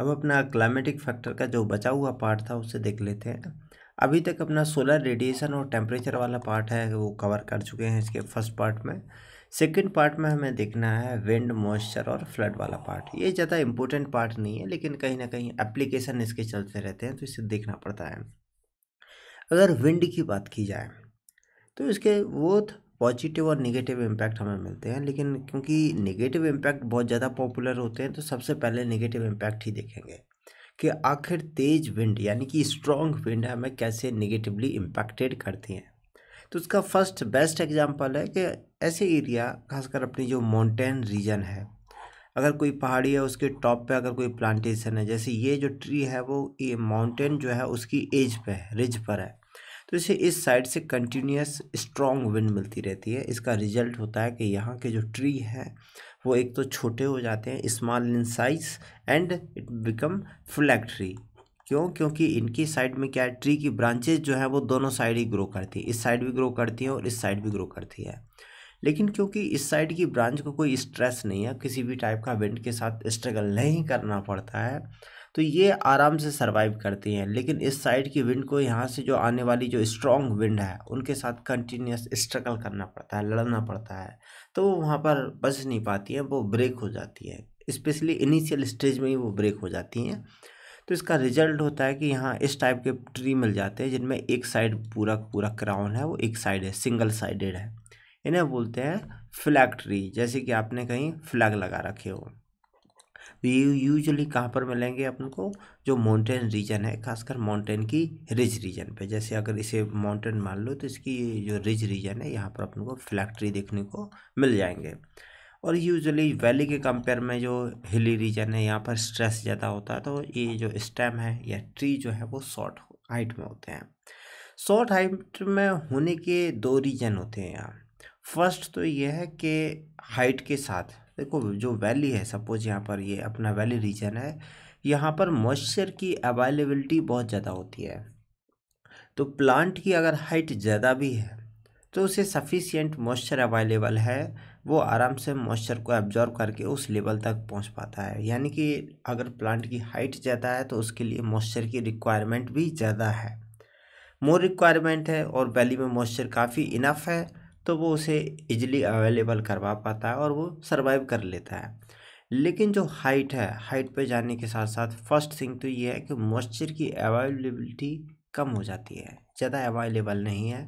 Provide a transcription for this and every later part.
अब अपना climatic factor का जो बचा हुआ पार्ट था उसे देख लेते हैं अभी तक अपना सोलर रेडिएशन और टेम्परेचर वाला पार्ट है वो कवर कर चुके हैं इसके फर्स्ट पार्ट में सेकेंड पार्ट में हमें देखना है विंड मॉइस्चर और फ्लड वाला पार्ट ये ज़्यादा इंपॉर्टेंट पार्ट नहीं है लेकिन कहीं ना कहीं एप्लीकेशन इसके चलते रहते हैं तो इसे देखना पड़ता है अगर विंड की बात की जाए तो इसके वो पॉजिटिव और नेगेटिव इम्पैक्ट हमें मिलते हैं लेकिन क्योंकि नेगेटिव इम्पैक्ट बहुत ज़्यादा पॉपुलर होते हैं तो सबसे पहले नेगेटिव इम्पैक्ट ही देखेंगे कि आखिर तेज विंड यानी कि स्ट्रॉन्ग विंड हमें कैसे नेगेटिवली इम्पैक्टेड करती हैं तो उसका फर्स्ट बेस्ट एग्जांपल है कि ऐसे एरिया खासकर अपनी जो माउंटेन रीजन है अगर कोई पहाड़ी है उसके टॉप पे अगर कोई प्लांटेशन है जैसे ये जो ट्री है वो ये माउंटेन जो है उसकी एज पे है रिज पर है तो इसे इस साइड से कंटिन्यूस स्ट्रॉन्ग विंड मिलती रहती है इसका रिजल्ट होता है कि यहाँ के जो ट्री हैं वो एक तो छोटे हो जाते हैं small in size and it become flag tree क्यों क्योंकि इनकी साइड में क्या है ट्री की ब्रांचेज जो है वो दोनों साइड ही ग्रो करती है इस साइड भी ग्रो करती है और इस साइड भी ग्रो करती है लेकिन क्योंकि इस साइड की ब्रांच को कोई स्ट्रेस नहीं है किसी भी टाइप का विंड के साथ स्ट्रगल नहीं करना पड़ता है तो ये आराम से सर्वाइव करती हैं लेकिन इस साइड की विंड को यहाँ से जो आने वाली जो स्ट्रॉन्ग विंड है उनके साथ कंटिन्यूस स्ट्रगल करना पड़ता है लड़ना पड़ता है तो वो वहाँ पर बच नहीं पाती हैं वो ब्रेक हो जाती है स्पेशली इनिशियल स्टेज में ही वो ब्रेक हो जाती हैं तो इसका रिजल्ट होता है कि यहाँ इस टाइप के ट्री मिल जाते हैं जिनमें एक साइड पूरा पूरा क्राउन है वो एक साइड है सिंगल साइडेड है इन्हें बोलते हैं फ्लैग ट्री जैसे कि आपने कहीं फ्लैग लगा रखे हो तो यूजली कहाँ पर मिलेंगे अपन को जो माउंटेन रीजन है खासकर माउंटेन की रिज रीजन पे जैसे अगर इसे माउंटेन मान लो तो इसकी जो रिज रीजन है यहाँ पर अपन को फ्लैक्ट्री देखने को मिल जाएंगे और यूजली वैली के कंपेयर में जो हिली रीजन है यहाँ पर स्ट्रेस ज़्यादा होता है तो ये जो स्टेम है या ट्री जो है वो शॉर्ट हाइट में होते हैं शॉर्ट हाइट में होने के दो रीजन होते हैं यहाँ फर्स्ट तो ये है कि हाइट के साथ देखो जो वैली है सपोज यहाँ पर ये अपना वैली रीजन है यहाँ पर मॉइस्चर की अवेलेबिलिटी बहुत ज़्यादा होती है तो प्लांट की अगर हाइट ज़्यादा भी है तो उसे सफिशियंट मॉइस्चर अवेलेबल है वो आराम से मॉइस्चर को एब्जॉर्व करके उस लेवल तक पहुंच पाता है यानी कि अगर प्लांट की हाइट ज़्यादा है तो उसके लिए मॉइस्चर की रिक्वायरमेंट भी ज़्यादा है मोर रिक्वायरमेंट है और वैली में मॉइस्चर काफ़ी इनफ है तो वो उसे इजिली अवेलेबल करवा पाता है और वो सर्वाइव कर लेता है लेकिन जो हाइट है हाइट पे जाने के साथ साथ फर्स्ट थिंग तो ये है कि मॉइस्चर की अवेलेबिलिटी कम हो जाती है ज़्यादा अवेलेबल नहीं है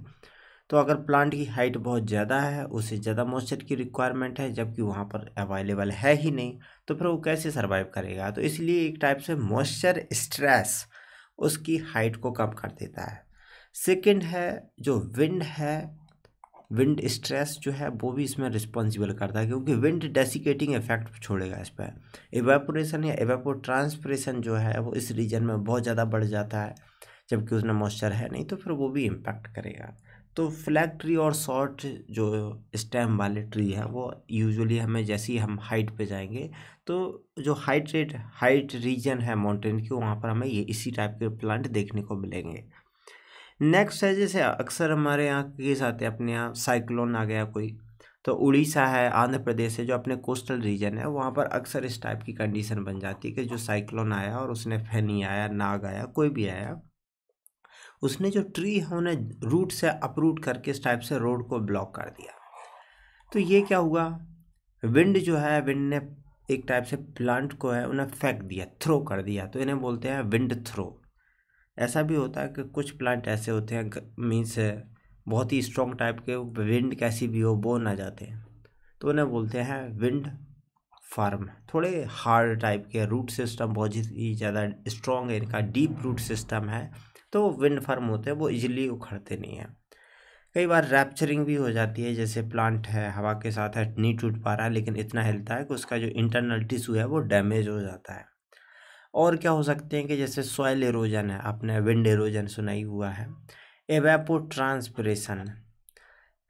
तो अगर प्लांट की हाइट बहुत ज़्यादा है उसे ज़्यादा मॉइस्चर की रिक्वायरमेंट है जबकि वहाँ पर अवेलेबल है ही नहीं तो फिर वो कैसे सर्वाइव करेगा तो इसलिए एक टाइप से मॉइस्चर स्ट्रेस उसकी हाइट को कम कर देता है सेकेंड है जो विंड है विंड स्ट्रेस जो है वो भी इसमें रिस्पॉन्सिबल करता है क्योंकि विंड डेसिकेटिंग इफेक्ट छोड़ेगा इस पर एवेपोरेशन या एवेपो जो है वो इस रीजन में बहुत ज़्यादा बढ़ जाता है जबकि उसमें मॉइस्चर है नहीं तो फिर वो भी इम्पैक्ट करेगा तो फ्लैग ट्री और शॉर्ट जो स्टेम वाले ट्री हैं वो यूजुअली हमें जैसे ही हम हाइट पे जाएंगे तो जो हाइट रेट हाइट रीजन है माउंटेन की वहाँ पर हमें ये इसी टाइप के प्लांट देखने को मिलेंगे नेक्स्ट है जैसे अक्सर हमारे यहाँ केस आते हैं अपने यहाँ साइक्लोन आ गया कोई तो उड़ीसा है आंध्र प्रदेश है जो अपने कोस्टल रीजन है वहाँ पर अक्सर इस टाइप की कंडीशन बन जाती है कि जो साइक्लोन आया और उसने फैनी आया नाग आया कोई भी आया उसने जो ट्री है उन्हें रूट से अपरूट करके इस टाइप से रोड को ब्लॉक कर दिया तो ये क्या हुआ विंड जो है विंड ने एक टाइप से प्लांट को है उन्हें फेंक दिया थ्रो कर दिया तो इन्हें बोलते हैं विंड थ्रो ऐसा भी होता है कि कुछ प्लांट ऐसे होते हैं मीन्स बहुत ही स्ट्रॉन्ग टाइप के विंड कैसी भी हो वो ना जाते हैं तो उन्हें बोलते हैं विंड फार्म थोड़े हार्ड टाइप के रूट सिस्टम बहुत ही ज़्यादा स्ट्रॉन्ग है इनका डीप रूट सिस्टम है तो विंड फार्म होते हैं वो इजीली उखड़ते नहीं हैं कई बार रैप्चरिंग भी हो जाती है जैसे प्लांट है हवा के साथ है नहीं टूट पा रहा है लेकिन इतना हिलता है कि उसका जो इंटरनल टिश्यू है वो डैमेज हो जाता है और क्या हो सकते हैं कि जैसे सॉयल एरोजन है आपने विंड एरोजन सुना ही हुआ है एवेपो ट्रांसप्रेशन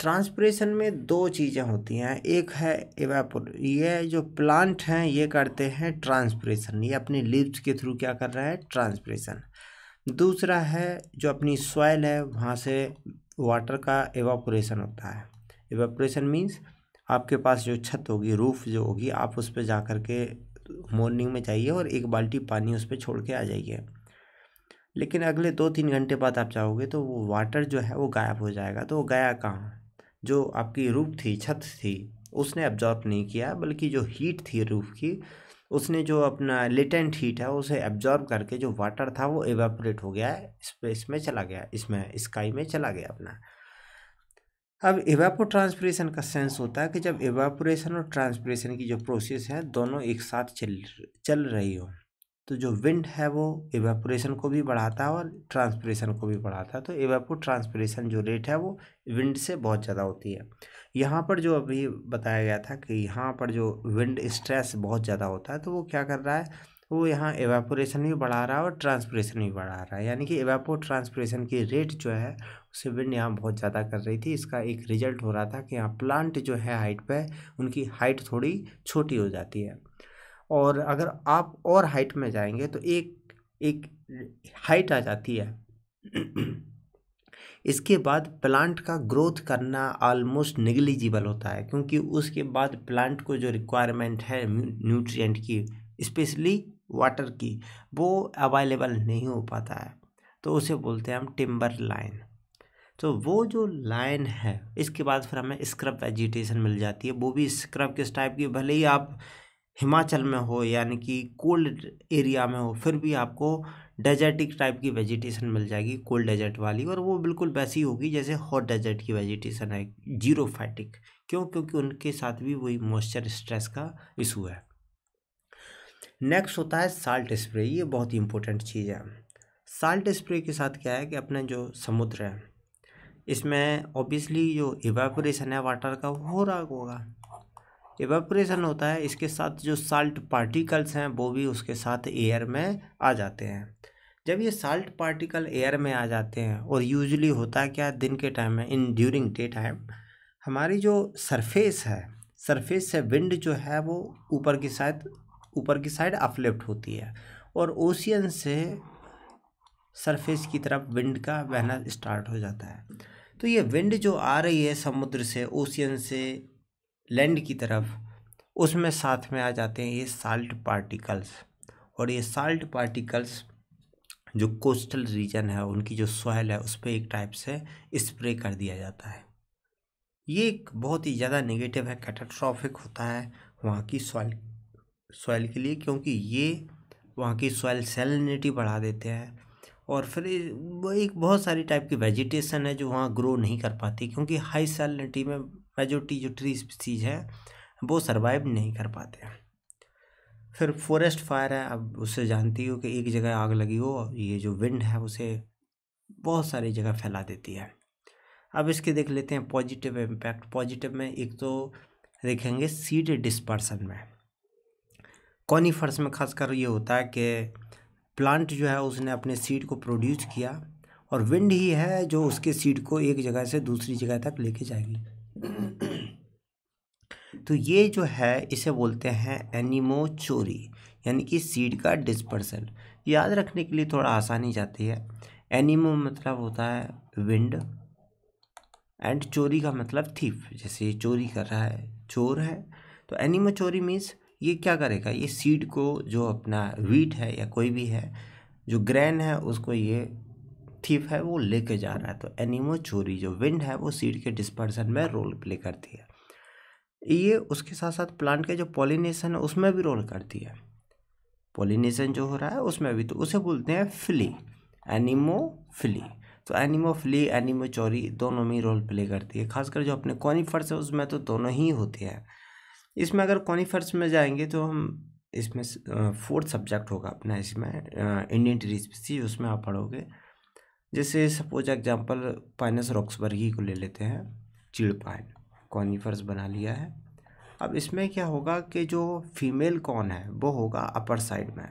ट्रांसप्रेशन में दो चीज़ें होती हैं एक है एवेपो ये जो प्लांट हैं ये करते हैं ट्रांसप्रेशन ये अपनी लिप्स के थ्रू क्या कर रहा है ट्रांसप्रेशन दूसरा है जो अपनी सॉयल है वहाँ से वाटर का एवापोरेशन होता है एवापोरेशन मीन्स आपके पास जो छत होगी रूफ़ जो होगी आप उस पर जा कर के मॉर्निंग में जाइए और एक बाल्टी पानी उस पर छोड़ के आ जाइए लेकिन अगले दो तीन घंटे बाद आप जाओगे तो वो वाटर जो है वो गायब हो जाएगा तो वो गया कहाँ जो आपकी रूफ थी छत थी उसने एब्जॉर्ब नहीं किया बल्कि जो हीट थी रूफ की उसने जो अपना लेटेंट हीट है उसे एब्जॉर्ब करके जो वाटर था वो एवेपोरेट हो गया स्पेस में चला गया इसमें स्काई में चला गया अपना अब एवापो ट्रांसप्रेशन का सेंस होता है कि जब एवापोरेशन और ट्रांसपरेशन की जो प्रोसेस है दोनों एक साथ चल चल रही हो तो जो विंड है वो एवापोरेशन को भी बढ़ाता है और ट्रांसपरेशन को भी बढ़ाता है तो एवापो ट्रांसपरेशन जो रेट है वो विंड से बहुत ज़्यादा होती है यहाँ पर जो अभी बताया गया था कि यहाँ पर जो विंड स्ट्रेस बहुत ज़्यादा होता है तो वो क्या कर रहा है वो यहाँ एवापोरेशन भी बढ़ा रहा है और ट्रांसपरेशन भी बढ़ा रहा है यानी कि एवापो ट्रांसपरेशन की रेट जो है विंड यहाँ बहुत ज़्यादा कर रही थी इसका एक रिजल्ट हो रहा था कि यहाँ प्लांट जो है हाइट पे उनकी हाइट थोड़ी छोटी हो जाती है और अगर आप और हाइट में जाएंगे तो एक एक हाइट आ जाती है इसके बाद प्लांट का ग्रोथ करना ऑलमोस्ट निगलिजिबल होता है क्योंकि उसके बाद प्लांट को जो रिक्वायरमेंट है न्यूट्रिएंट की स्पेशली वाटर की वो अवेलेबल नहीं हो पाता है तो उसे बोलते हैं हम टिम्बर लाइन तो वो जो लाइन है इसके बाद फिर हमें स्क्रब वेजिटेशन मिल जाती है वो भी स्क्रब किस टाइप की भले ही आप हिमाचल में हो यानी कि कोल्ड एरिया में हो फिर भी आपको डेजर्टिक टाइप की वेजिटेशन मिल जाएगी कोल्ड डेजर्ट वाली और वो बिल्कुल वैसी होगी जैसे हॉट डेजर्ट की वेजिटेशन है जीरो फैटिक क्यों क्योंकि उनके साथ भी वही मॉइस्चर स्ट्रेस का इशू है नेक्स्ट होता है साल्ट स्प्रे ये बहुत ही इंपॉर्टेंट चीज़ है साल्ट स्प्रे के साथ क्या है कि अपने जो समुद्र है इसमें ऑब्वियसली जो इवेपोरेशन है वाटर का वो हो रहा होगा इवेपोरेशन होता है इसके साथ जो साल्ट पार्टिकल्स हैं वो भी उसके साथ एयर में आ जाते हैं जब ये साल्ट पार्टिकल एयर में आ जाते हैं और यूजली होता है क्या दिन के टाइम में इन ड्यूरिंग डे टाइम हमारी जो सरफेस है सरफेस से विंड जो है वो ऊपर की साइड ऊपर की साइड अपलिफ्ट होती है और ओशियन से सरफेस की तरफ विंड का बहना स्टार्ट हो जाता है तो ये विंड जो आ रही है समुद्र से ओशियन से लैंड की तरफ उसमें साथ में आ जाते हैं ये साल्ट पार्टिकल्स और ये साल्ट पार्टिकल्स जो कोस्टल रीजन है उनकी जो सॉयल है उस पर एक टाइप से स्प्रे कर दिया जाता है ये एक बहुत ही ज़्यादा नेगेटिव है कैटाट्रॉफिक होता है वहाँ की सॉइल सॉइल के लिए क्योंकि ये वहाँ की सॉइल सेलिनिटी बढ़ा देते हैं और फिर एक बहुत सारी टाइप की वेजिटेशन है जो वहाँ ग्रो नहीं कर पाती क्योंकि हाई सैलिनिटी में मेजोरिटी जो ट्री स्पीसीज है वो सर्वाइव नहीं कर पाते फिर फॉरेस्ट फायर है अब उससे जानती हो कि एक जगह आग लगी हो ये जो विंड है उसे बहुत सारी जगह फैला देती है अब इसके देख लेते हैं पॉजिटिव इम्पैक्ट पॉजिटिव में एक तो देखेंगे सीड डिस्पर्सन में कॉनीफर्स में खासकर ये होता है कि प्लांट जो है उसने अपने सीड को प्रोड्यूस किया और विंड ही है जो उसके सीड को एक जगह से दूसरी जगह तक लेके जाएगी तो ये जो है इसे बोलते हैं चोरी यानी कि सीड का डिस्पर्सल याद रखने के लिए थोड़ा आसानी जाती है एनिमो मतलब होता है विंड एंड चोरी का मतलब थीफ जैसे ये चोरी कर रहा है चोर है तो एनिमो चोरी मीन्स ये क्या करेगा ये सीड को जो अपना वीट है या कोई भी है जो ग्रैन है उसको ये थीफ है वो लेके जा रहा है तो एनिमो चोरी जो विंड है वो सीड के डिस्पर्सन में रोल प्ले करती है ये उसके साथ साथ प्लांट के जो पॉलिनेशन है उसमें भी रोल करती है पॉलिनेशन जो हो रहा है उसमें भी तो उसे बोलते हैं फिली फ्ली तो एनिमो एनिमो चोरी दोनों में रोल प्ले करती है खासकर जो अपने कॉनिफर्स है उसमें तो दोनों ही होते हैं इसमें अगर कॉनीफर्स में जाएंगे तो हम इसमें फोर्थ सब्जेक्ट होगा अपना इसमें इंडियन ट्री स्पीसी उसमें आप पढ़ोगे जैसे सपोज एग्जांपल पाइनस रॉक्सबर्गी को ले लेते हैं चिड़ पाइन कॉनीफर्स बना लिया है अब इसमें क्या होगा कि जो फीमेल कौन है वो होगा अपर साइड में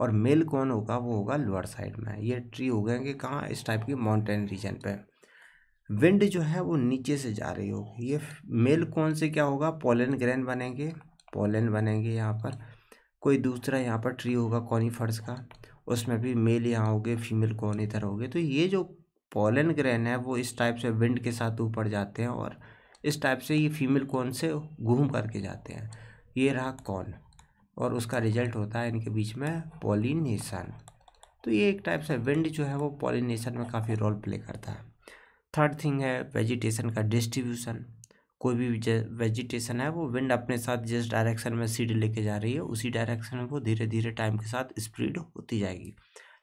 और मेल कौन होगा वो होगा लोअर साइड में ये ट्री हो गएंगे कहाँ इस टाइप की माउंटेन रीजन पर विंड जो है वो नीचे से जा रही होगी ये मेल कौन से क्या होगा पोलन ग्रैन बनेंगे पोलन बनेंगे यहाँ पर कोई दूसरा यहाँ पर ट्री होगा फर्स का उसमें भी मेल यहाँ होगे फीमेल कौन इधर होगे तो ये जो पोलन ग्रैन है वो इस टाइप से विंड के साथ ऊपर जाते हैं और इस टाइप से ये फीमेल कौन से घूम करके जाते हैं ये रहा कौन और उसका रिजल्ट होता है इनके बीच में पोलिनेशन तो ये एक टाइप से विंड जो है वो पोलिनेशन में काफ़ी रोल प्ले करता है थर्ड थिंग है वेजिटेशन का डिस्ट्रीब्यूशन कोई भी वेजिटेशन है वो विंड अपने साथ जिस डायरेक्शन में सीड लेके जा रही है उसी डायरेक्शन में वो धीरे धीरे टाइम के साथ स्प्रीड होती जाएगी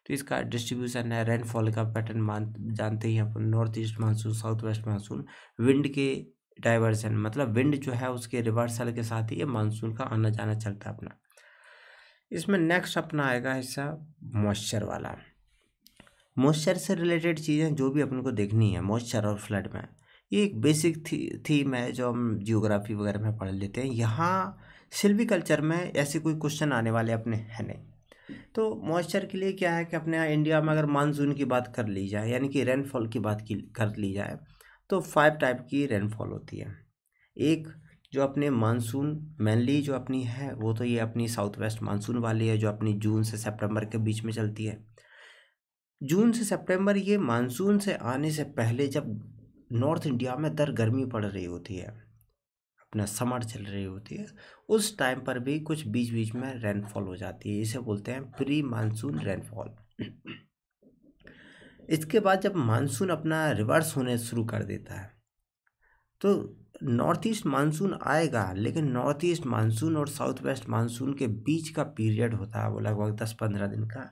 तो इसका डिस्ट्रीब्यूशन है रेनफॉल का पैटर्न मान जानते ही अपन north east monsoon south west monsoon wind के डाइवर्सन मतलब विंड जो है उसके रिवर्सल के साथ ही मानसून का आना जाना चलता है अपना इसमें नेक्स्ट अपना आएगा हिस्सा मॉइस्चर वाला मॉइस्चर से रिलेटेड चीज़ें जो भी अपन को देखनी है मॉइस्चर और फ्लड में ये एक बेसिक थी थीम है जो हम जियोग्राफी वगैरह में पढ़ लेते हैं यहाँ कल्चर में ऐसे कोई क्वेश्चन आने वाले अपने हैं नहीं तो मॉइस्चर के लिए क्या है कि अपने इंडिया में अगर मानसून की बात कर ली जाए यानी कि रेनफॉल की बात की कर ली जाए तो फाइव टाइप की रेनफॉल होती है एक जो अपने मानसून मेनली जो अपनी है वो तो ये अपनी साउथ वेस्ट मानसून वाली है जो अपनी जून से सेप्टेम्बर के बीच में चलती है जून से सितंबर ये मानसून से आने से पहले जब नॉर्थ इंडिया में दर गर्मी पड़ रही होती है अपना समर चल रही होती है उस टाइम पर भी कुछ बीच बीच में रेनफॉल हो जाती है इसे बोलते हैं प्री मानसून रेनफॉल इसके बाद जब मानसून अपना रिवर्स होने शुरू कर देता है तो नॉर्थ ईस्ट मानसून आएगा लेकिन नॉर्थ ईस्ट मानसून और साउथ वेस्ट मानसून के बीच का पीरियड होता है वो लगभग दस पंद्रह दिन का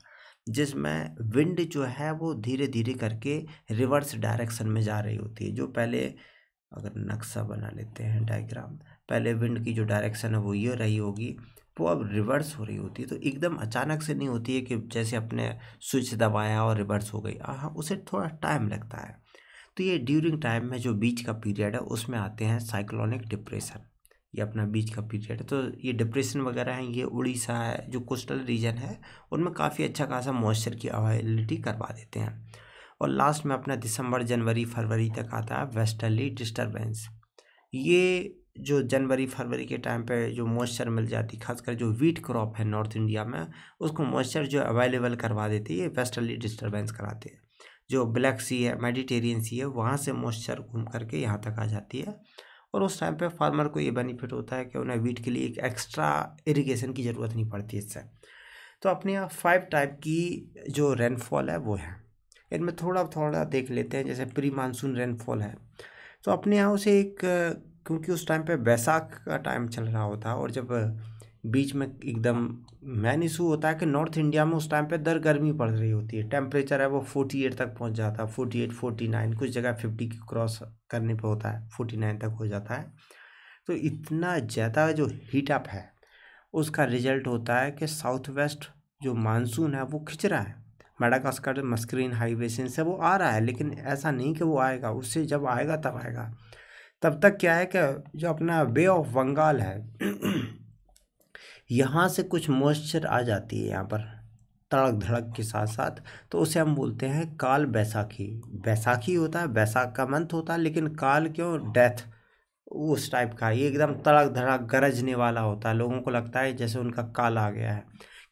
जिसमें विंड जो है वो धीरे धीरे करके रिवर्स डायरेक्शन में जा रही होती है जो पहले अगर नक्शा बना लेते हैं डायग्राम पहले विंड की जो डायरेक्शन है वो ये रही होगी वो अब रिवर्स हो रही होती है तो एकदम अचानक से नहीं होती है कि जैसे अपने स्विच दबाया और रिवर्स हो गई हाँ, हाँ उसे थोड़ा टाइम लगता है तो ये ड्यूरिंग टाइम में जो बीच का पीरियड है उसमें आते हैं साइक्लोनिक डिप्रेशन ये अपना बीच का पीरियड है तो ये डिप्रेशन वगैरह है ये उड़ीसा है जो कोस्टल रीजन है उनमें काफ़ी अच्छा खासा मॉइस्चर की अवेलेबिलिटी करवा देते हैं और लास्ट में अपना दिसंबर जनवरी फरवरी तक आता है वेस्टर्ली डिस्टर्बेंस ये जो जनवरी फरवरी के टाइम पे जो मॉइस्चर मिल जाती खासकर जो वीट क्रॉप है नॉर्थ इंडिया में उसको मॉइस्चर जो अवेलेबल करवा हैं ये वेस्टर्ली डिस्टर्बेंस कराते हैं जो ब्लैक सी है मेडिटेरियन सी है वहाँ से मॉइस्चर घूम करके यहाँ तक आ जाती है और उस टाइम पे फार्मर को ये बेनिफिट होता है कि उन्हें वीट के लिए एक एक्स्ट्रा इरिगेशन की ज़रूरत नहीं पड़ती इससे तो अपने यहाँ फाइव टाइप की जो रेनफॉल है वो है इनमें थोड़ा थोड़ा देख लेते हैं जैसे प्री मानसून रेनफॉल है तो अपने यहाँ उसे एक क्योंकि उस टाइम पे बैसाख का टाइम चल रहा होता है और जब बीच में एकदम मैन इशू होता है कि नॉर्थ इंडिया में उस टाइम पे दर गर्मी पड़ रही होती है टेम्परेचर है वो फोर्टी एट तक पहुंच जाता है फोर्टी एट फोर्टी नाइन कुछ जगह फिफ्टी की क्रॉस करने पे होता है फोर्टी नाइन तक हो जाता है तो इतना ज़्यादा जो हीटअप है उसका रिजल्ट होता है कि साउथ वेस्ट जो मानसून है वो खिंच रहा है मेडागास्कर मस्क्रीन हाईवे से वो आ रहा है लेकिन ऐसा नहीं कि वो आएगा उससे जब आएगा तब आएगा तब तक क्या है कि जो अपना वे ऑफ बंगाल है यहाँ से कुछ मॉइस्चर आ जाती है यहाँ पर तड़क धड़क के साथ साथ तो उसे हम बोलते हैं काल बैसाखी बैसाखी होता है बैसाख का मंथ होता है लेकिन काल क्यों डेथ उस टाइप का ये एकदम तड़क धड़क गरजने वाला होता है लोगों को लगता है जैसे उनका काल आ गया है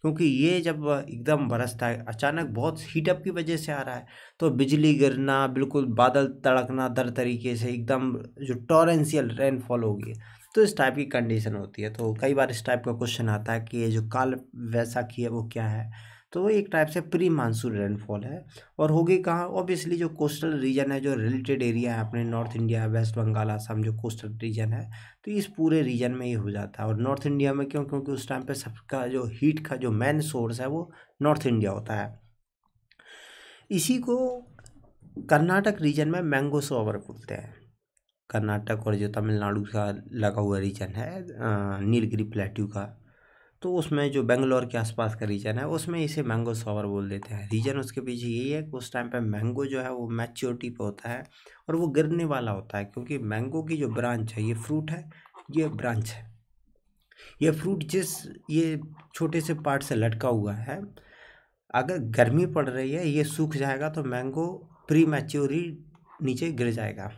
क्योंकि ये जब एकदम बरसता है अचानक बहुत हीटअप की वजह से आ रहा है तो बिजली गिरना बिल्कुल बादल तड़कना दर तरीके से एकदम जो टॉरेंशियल रेनफॉल होगी तो इस टाइप की कंडीशन होती है तो कई बार इस टाइप का क्वेश्चन आता है कि ये जो काल वैसाखी है वो क्या है तो एक टाइप से प्री मानसून रेनफॉल है और होगी कहाँ ऑब्वियसली जो कोस्टल रीजन है जो रिलेटेड एरिया है अपने north India west Bengal Assam जो कोस्टल रीजन है तो इस पूरे रीजन में ये हो जाता है और नॉर्थ इंडिया में क्यों क्योंकि उस टाइम पर सबका जो हीट का जो मेन सोर्स है वो नॉर्थ इंडिया होता है इसी को कर्नाटक रीजन में मैंगो सोवर बोलते हैं कर्नाटक और जो तमिलनाडु का लगा हुआ रीजन है नीलगिरी प्लेट्यू का तो उसमें जो बेंगलोर के आसपास का रीजन है उसमें इसे मैंगो सावर बोल देते हैं रीजन उसके पीछे यही है कि उस टाइम पे मैंगो जो है वो मैच्योरिटी पे होता है और वो गिरने वाला होता है क्योंकि मैंगो की जो ब्रांच है ये फ्रूट है ये ब्रांच है ये फ्रूट जिस ये छोटे से पार्ट से लटका हुआ है अगर गर्मी पड़ रही है ये सूख जाएगा तो मैंगो प्री मैच्योरी नीचे गिर जाएगा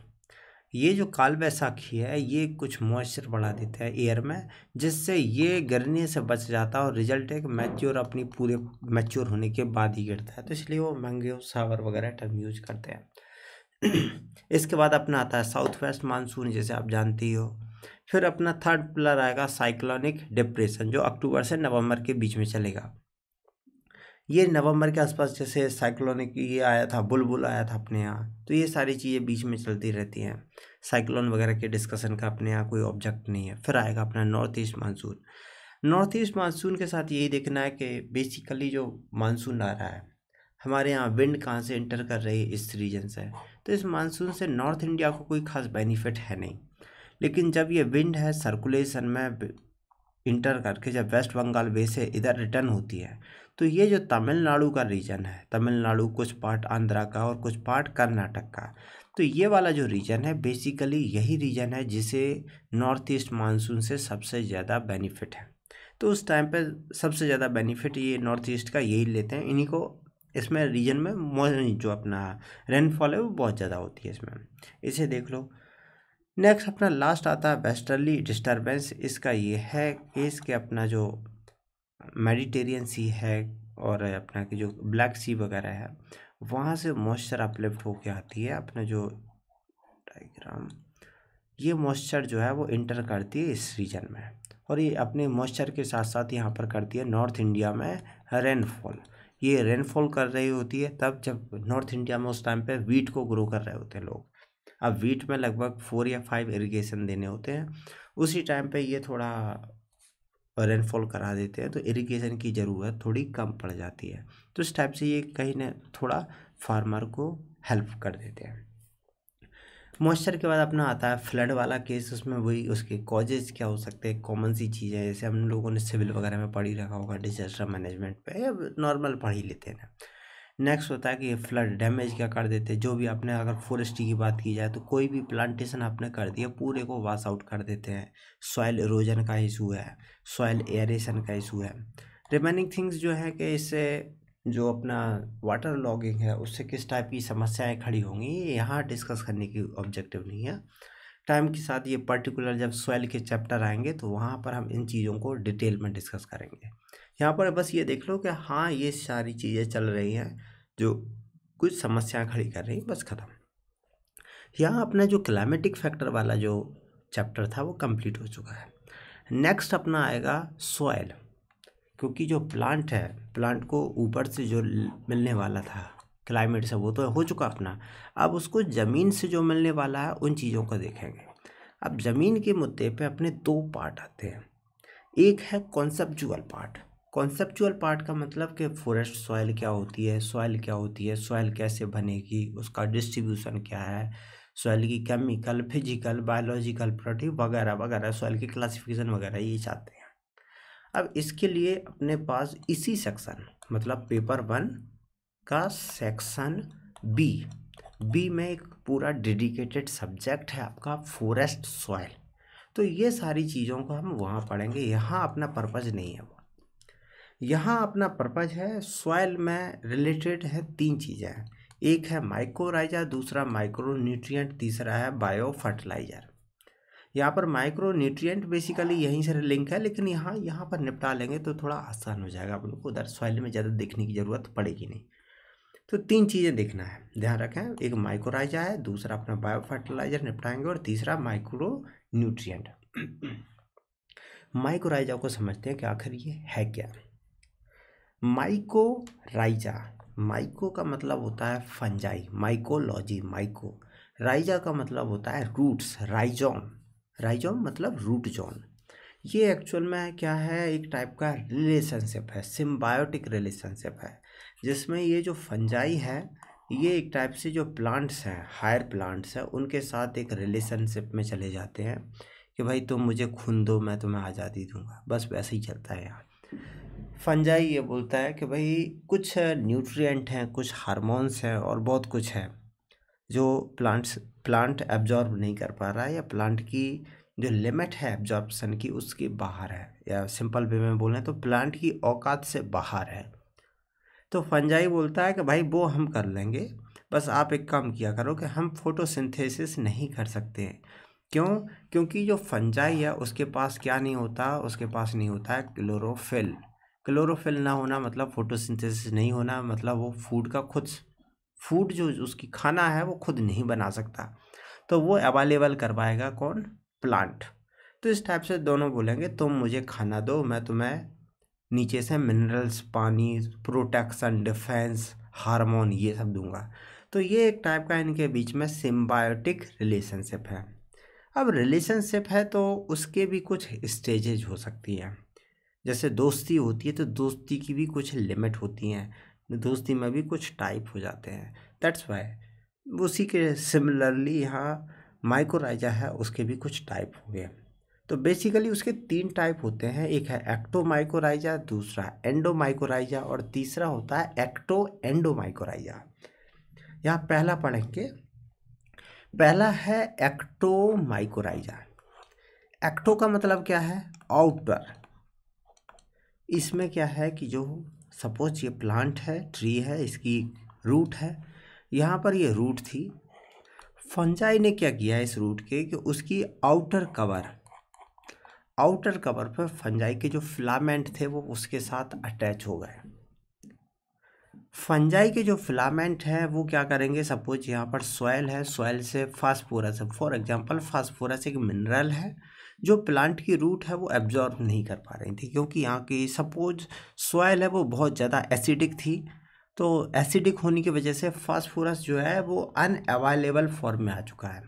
ये जो काल बैसाखी है ये कुछ मॉइस्चर बढ़ा देता है एयर में जिससे ये गिरने से बच जाता है और रिजल्ट एक मैच्योर अपनी पूरे मैच्योर होने के बाद ही गिरता है तो इसलिए वो महंगे सावर वगैरह टर्म यूज करते हैं इसके बाद अपना आता है साउथ वेस्ट मानसून जैसे आप जानती हो फिर अपना थर्ड पिलर आएगा साइक्लोनिक डिप्रेशन जो अक्टूबर से नवंबर के बीच में चलेगा ये नवंबर के आसपास जैसे साइक्लोनिक ये आया था बुलबुल आया था अपने यहाँ तो ये सारी चीज़ें बीच में चलती रहती हैं साइक्लोन वगैरह के डिस्कशन का अपने यहाँ कोई ऑब्जेक्ट नहीं है फिर आएगा अपना north east monsoon north east monsoon के साथ यही देखना है कि बेसिकली जो मानसून आ रहा है हमारे यहाँ विंड कहाँ से इंटर कर रही है इस रीजन से तो इस मानसून से नॉर्थ इंडिया को कोई खास बेनिफिट है नहीं लेकिन जब ये विंड है सर्कुलेशन में इंटर करके जब वेस्ट बंगाल वे से इधर रिटर्न होती है तो ये जो तमिलनाडु का रीजन है तमिलनाडु कुछ पार्ट आंध्रा का और कुछ पार्ट कर्नाटक का तो ये वाला जो रीजन है बेसिकली यही रीजन है जिसे नॉर्थ ईस्ट मानसून से सबसे ज़्यादा बेनिफिट है तो उस टाइम पे सबसे ज़्यादा बेनिफिट ये नॉर्थ ईस्ट का यही लेते हैं इन्हीं को इसमें रीजन में जो अपना रेनफॉल है वो बहुत ज़्यादा होती है इसमें इसे देख लो नेक्स्ट अपना लास्ट आता है वेस्टर्ली डिस्टर्बेंस इसका ये है कि इसके अपना जो मेडिटेरियन सी है और अपना कि जो ब्लैक सी वगैरह है वहाँ से मॉइस्चर अपलिफ्ट होके आती है अपना जो डाइग्राम ये मॉइस्चर जो है वो इंटर करती है इस रीजन में और ये अपने मॉइस्चर के साथ साथ यहाँ पर करती है नॉर्थ इंडिया में रेनफॉल ये रेनफॉल कर रही होती है तब जब नॉर्थ इंडिया में उस टाइम पे वीट को ग्रो कर रहे होते हैं लोग अब वीट में लगभग फोर या फाइव इरिगेशन देने होते हैं उसी टाइम पे ये थोड़ा रेनफॉल करा देते हैं तो इरिगेशन की ज़रूरत थोड़ी कम पड़ जाती है तो इस टाइप से ये कहीं ना थोड़ा फार्मर को हेल्प कर देते हैं मॉइस्चर के बाद अपना आता है फ्लड वाला केस उसमें वही उसके कॉजेज क्या हो सकते हैं कॉमन सी चीज़ें जैसे हम लोगों ने सिविल वगैरह में पढ़ी रखा होगा डिजास्टर मैनेजमेंट पे या नॉर्मल पढ़ ही लेते हैं नेक्स्ट होता है कि ये फ्लड डैमेज क्या कर देते हैं जो भी आपने अगर फॉरेस्टी की बात की जाए तो कोई भी प्लांटेशन आपने कर दिया पूरे को वाश आउट कर देते हैं सॉइल इरोजन का इशू है सॉइल एयरेशन का इशू है रिमेनिंग थिंग्स जो है कि इससे जो अपना वाटर लॉगिंग है उससे किस टाइप की समस्याएं खड़ी होंगी यहाँ डिस्कस करने की ऑब्जेक्टिव नहीं है टाइम के साथ ये पर्टिकुलर जब सॉइल के चैप्टर आएंगे तो वहाँ पर हम इन चीज़ों को डिटेल में डिस्कस करेंगे यहाँ पर बस ये देख लो कि हाँ ये सारी चीज़ें चल रही हैं जो कुछ समस्याएं खड़ी कर रही बस ख़त्म यहाँ अपना जो क्लाइमेटिक फैक्टर वाला जो चैप्टर था वो कंप्लीट हो चुका है नेक्स्ट अपना आएगा सॉयल क्योंकि जो प्लांट है प्लांट को ऊपर से जो मिलने वाला था क्लाइमेट से वो तो हो चुका अपना अब उसको ज़मीन से जो मिलने वाला है उन चीज़ों को देखेंगे अब ज़मीन के मुद्दे पे अपने दो पार्ट आते हैं एक है कॉन्सेप्चुअल पार्ट कॉन्सेप्चुअल पार्ट का मतलब कि फॉरेस्ट सॉइल क्या होती है सॉइल क्या होती है सॉइल कैसे बनेगी उसका डिस्ट्रीब्यूशन क्या है सॉइल की केमिकल फिजिकल बायोलॉजिकल प्रॉपर्टी वगैरह वगैरह सॉइल की क्लासिफिकेशन वगैरह ये चाहते हैं अब इसके लिए अपने पास इसी सेक्शन मतलब पेपर वन का सेक्शन बी बी में एक पूरा डेडिकेटेड सब्जेक्ट है आपका फॉरेस्ट सॉइल तो ये सारी चीज़ों को हम वहाँ पढ़ेंगे यहाँ अपना पर्पज़ नहीं है यहाँ अपना पर्पज है सॉयल में रिलेटेड है तीन चीज़ें एक है माइक्रोराइजर दूसरा माइक्रो न्यूट्रियट तीसरा है बायो फर्टिलाइजर यहाँ पर माइक्रो न्यूट्रियट बेसिकली यहीं से लिंक है लेकिन यहाँ यहाँ पर निपटा लेंगे तो थोड़ा आसान हो जाएगा अपन को उधर सॉइल में ज़्यादा देखने की ज़रूरत पड़ेगी नहीं तो तीन चीज़ें देखना है ध्यान रखें एक माइक्रोराइजा है दूसरा अपना बायो फर्टिलाइजर निपटाएंगे और तीसरा माइक्रो न्यूट्रियट माइक्रोराइजा को समझते हैं कि आखिर ये है क्या माइको राइजा माइको का मतलब होता है फंजाई माइकोलॉजी माइको राइजा का मतलब होता है रूट्स राइजोम राइजोम मतलब रूट जोन ये एक्चुअल में क्या है एक टाइप का रिलेशनशिप है सिम्बायोटिक रिलेशनशिप है जिसमें ये जो फंजाई है ये एक टाइप से जो प्लांट्स हैं हायर प्लांट्स हैं उनके साथ एक रिलेशनशिप में चले जाते हैं कि भाई तुम मुझे खून दो मैं तुम्हें आज़ादी दूंगा बस वैसे ही चलता है यहाँ फंजाई ये बोलता है कि भाई कुछ न्यूट्रिएंट हैं कुछ हार्मोन्स हैं और बहुत कुछ है जो प्लांट्स प्लांट एब्जॉर्ब नहीं कर पा रहा है या प्लांट की जो लिमिट है एब्जॉर्बसन की उसके बाहर है या सिंपल वे में बोलें तो प्लांट की औकात से बाहर है तो फंजाई बोलता है कि भाई वो हम कर लेंगे बस आप एक काम किया करो कि हम फोटोसिंथेसिस नहीं कर सकते हैं क्यों क्योंकि जो फंजाई है उसके पास क्या नहीं होता उसके पास नहीं होता है क्लोरोफिल क्लोरोफिल ना होना मतलब फोटोसिंथेसिस नहीं होना मतलब वो फूड का खुद फूड जो उसकी खाना है वो खुद नहीं बना सकता तो वो अवेलेबल करवाएगा कौन प्लांट तो इस टाइप से दोनों बोलेंगे तुम मुझे खाना दो मैं तुम्हें नीचे से मिनरल्स पानी प्रोटेक्शन डिफेंस हार्मोन ये सब दूंगा तो ये एक टाइप का इनके बीच में सिम्बायोटिक रिलेशनशिप है अब रिलेशनशिप है तो उसके भी कुछ स्टेजेज हो सकती है जैसे दोस्ती होती है तो दोस्ती की भी कुछ लिमिट होती हैं दोस्ती में भी कुछ टाइप हो जाते हैं दैट्स वाई उसी के सिमिलरली यहाँ माइक्रोराइजा है उसके भी कुछ टाइप हो गए तो बेसिकली उसके तीन टाइप होते हैं एक है एक्टोमाइकोराइजा दूसरा एंडोमाइकोराइजा और तीसरा होता है एक्टो एंडोमाइकोराइजा यहाँ पहला पढ़ेंगे पहला है एक्टोमाइकोराइजा एक्टो का मतलब क्या है आउटर इसमें क्या है कि जो सपोज ये प्लांट है ट्री है इसकी रूट है यहाँ पर ये रूट थी फंजाई ने क्या किया इस रूट के कि उसकी आउटर कवर आउटर कवर पर फंजाई के जो फिलामेंट थे वो उसके साथ अटैच हो गए फंजाई के जो फिलामेंट हैं वो क्या करेंगे सपोज यहाँ पर सॉयल है सॉयल से फास्फोरस है फॉर एग्जांपल फास्फोरस एक मिनरल है जो प्लांट की रूट है वो एब्जॉर्ब नहीं कर पा रही थी क्योंकि यहाँ की सपोज सॉयल है वो बहुत ज़्यादा एसिडिक थी तो एसिडिक होने की वजह से फास्फोरस जो है वो अनअवेलेबल फॉर्म में आ चुका है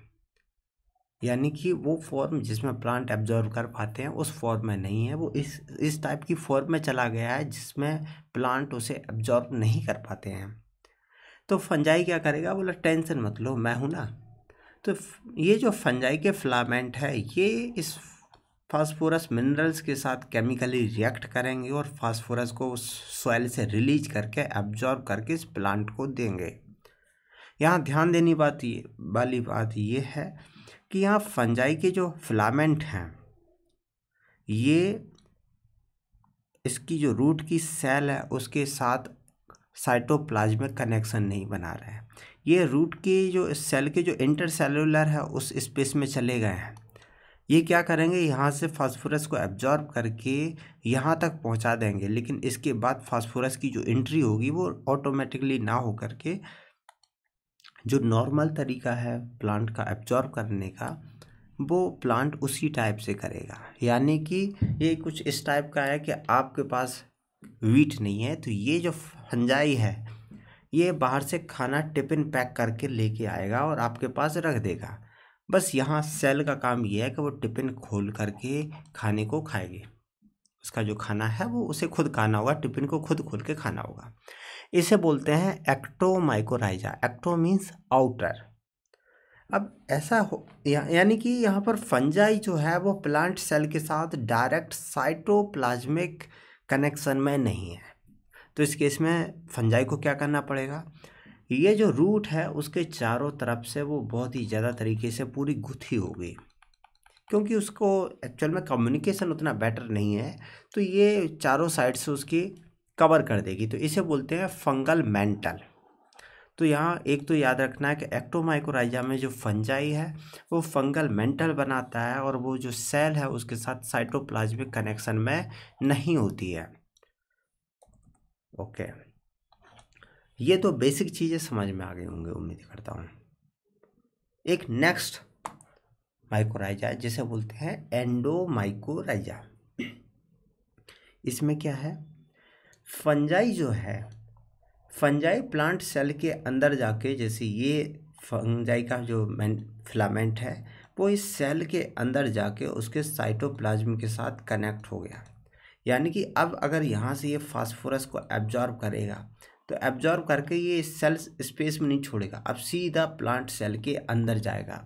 यानी कि वो फॉर्म जिसमें प्लांट एब्जॉर्व कर पाते हैं उस फॉर्म में नहीं है वो इस इस टाइप की फॉर्म में चला गया है जिसमें प्लांट उसे एब्जॉर्व नहीं कर पाते हैं तो फंजाई क्या करेगा बोला टेंशन मत लो मैं हूँ ना तो ये जो फंजाई के फ्लामेंट है ये इस फास्फोरस मिनरल्स के साथ केमिकली रिएक्ट करेंगे और फास्फोरस को उस सॉइल से रिलीज करके एब्जॉर्ब करके इस प्लांट को देंगे यहाँ ध्यान देने बात ये वाली बात ये है कि यहाँ फंजाई के जो फ्लामेंट हैं ये इसकी जो रूट की सेल है उसके साथ साइटोप्लाज्मिक कनेक्शन नहीं बना रहे हैं ये रूट के जो सेल के जो सेलुलर है उस स्पेस में चले गए हैं ये क्या करेंगे यहाँ से फास्फोरस को एब्जॉर्ब करके यहाँ तक पहुँचा देंगे लेकिन इसके बाद फास्फोरस की जो एंट्री होगी वो ऑटोमेटिकली ना हो करके जो नॉर्मल तरीका है प्लांट का एब्जॉर्ब करने का वो प्लांट उसी टाइप से करेगा यानी कि ये कुछ इस टाइप का है कि आपके पास वीट नहीं है तो ये जो फंजाई है ये बाहर से खाना टिफिन पैक करके लेके आएगा और आपके पास रख देगा बस यहाँ सेल का काम ये है कि वो टिफिन खोल करके खाने को खाएंगे उसका जो खाना है वो उसे खुद खाना होगा टिफिन को खुद खोल के खाना होगा इसे बोलते हैं एक्टोमाइकोराइजा एक्टो मीन्स आउटर अब ऐसा हो या, यानी कि यहाँ पर फंजाई जो है वो प्लांट सेल के साथ डायरेक्ट साइटोप्लाज्मिक कनेक्शन में नहीं है तो इस केस में फंजाई को क्या करना पड़ेगा ये जो रूट है उसके चारों तरफ से वो बहुत ही ज़्यादा तरीके से पूरी गुथी हो गई क्योंकि उसको एक्चुअल में कम्युनिकेशन उतना बेटर नहीं है तो ये चारों साइड से उसकी कवर कर देगी तो इसे बोलते हैं फंगल मेंटल तो यहाँ एक तो याद रखना है कि एक्टोमाइकोराइजा में जो फंजाई है वो फंगल मेंटल बनाता है और वो जो सेल है उसके साथ साइटोप्लाज्मिक कनेक्शन में नहीं होती है ओके ये तो बेसिक चीज़ें समझ में आ गई होंगे उम्मीद करता हूँ एक नेक्स्ट माइकोराइजा जिसे बोलते हैं एंडोमाइकोराइजा इसमें क्या है फंजाई जो है फंजाई प्लांट सेल के अंदर जाके जैसे ये फंजाई का जो मैन फिलामेंट है वो इस सेल के अंदर जाके उसके साइटोप्लाज्म के साथ कनेक्ट हो गया यानी कि अब अगर यहाँ से ये फास्फोरस को एब्जॉर्ब करेगा तो एब्जॉर्ब करके ये सेल स्पेस में नहीं छोड़ेगा अब सीधा प्लांट सेल के अंदर जाएगा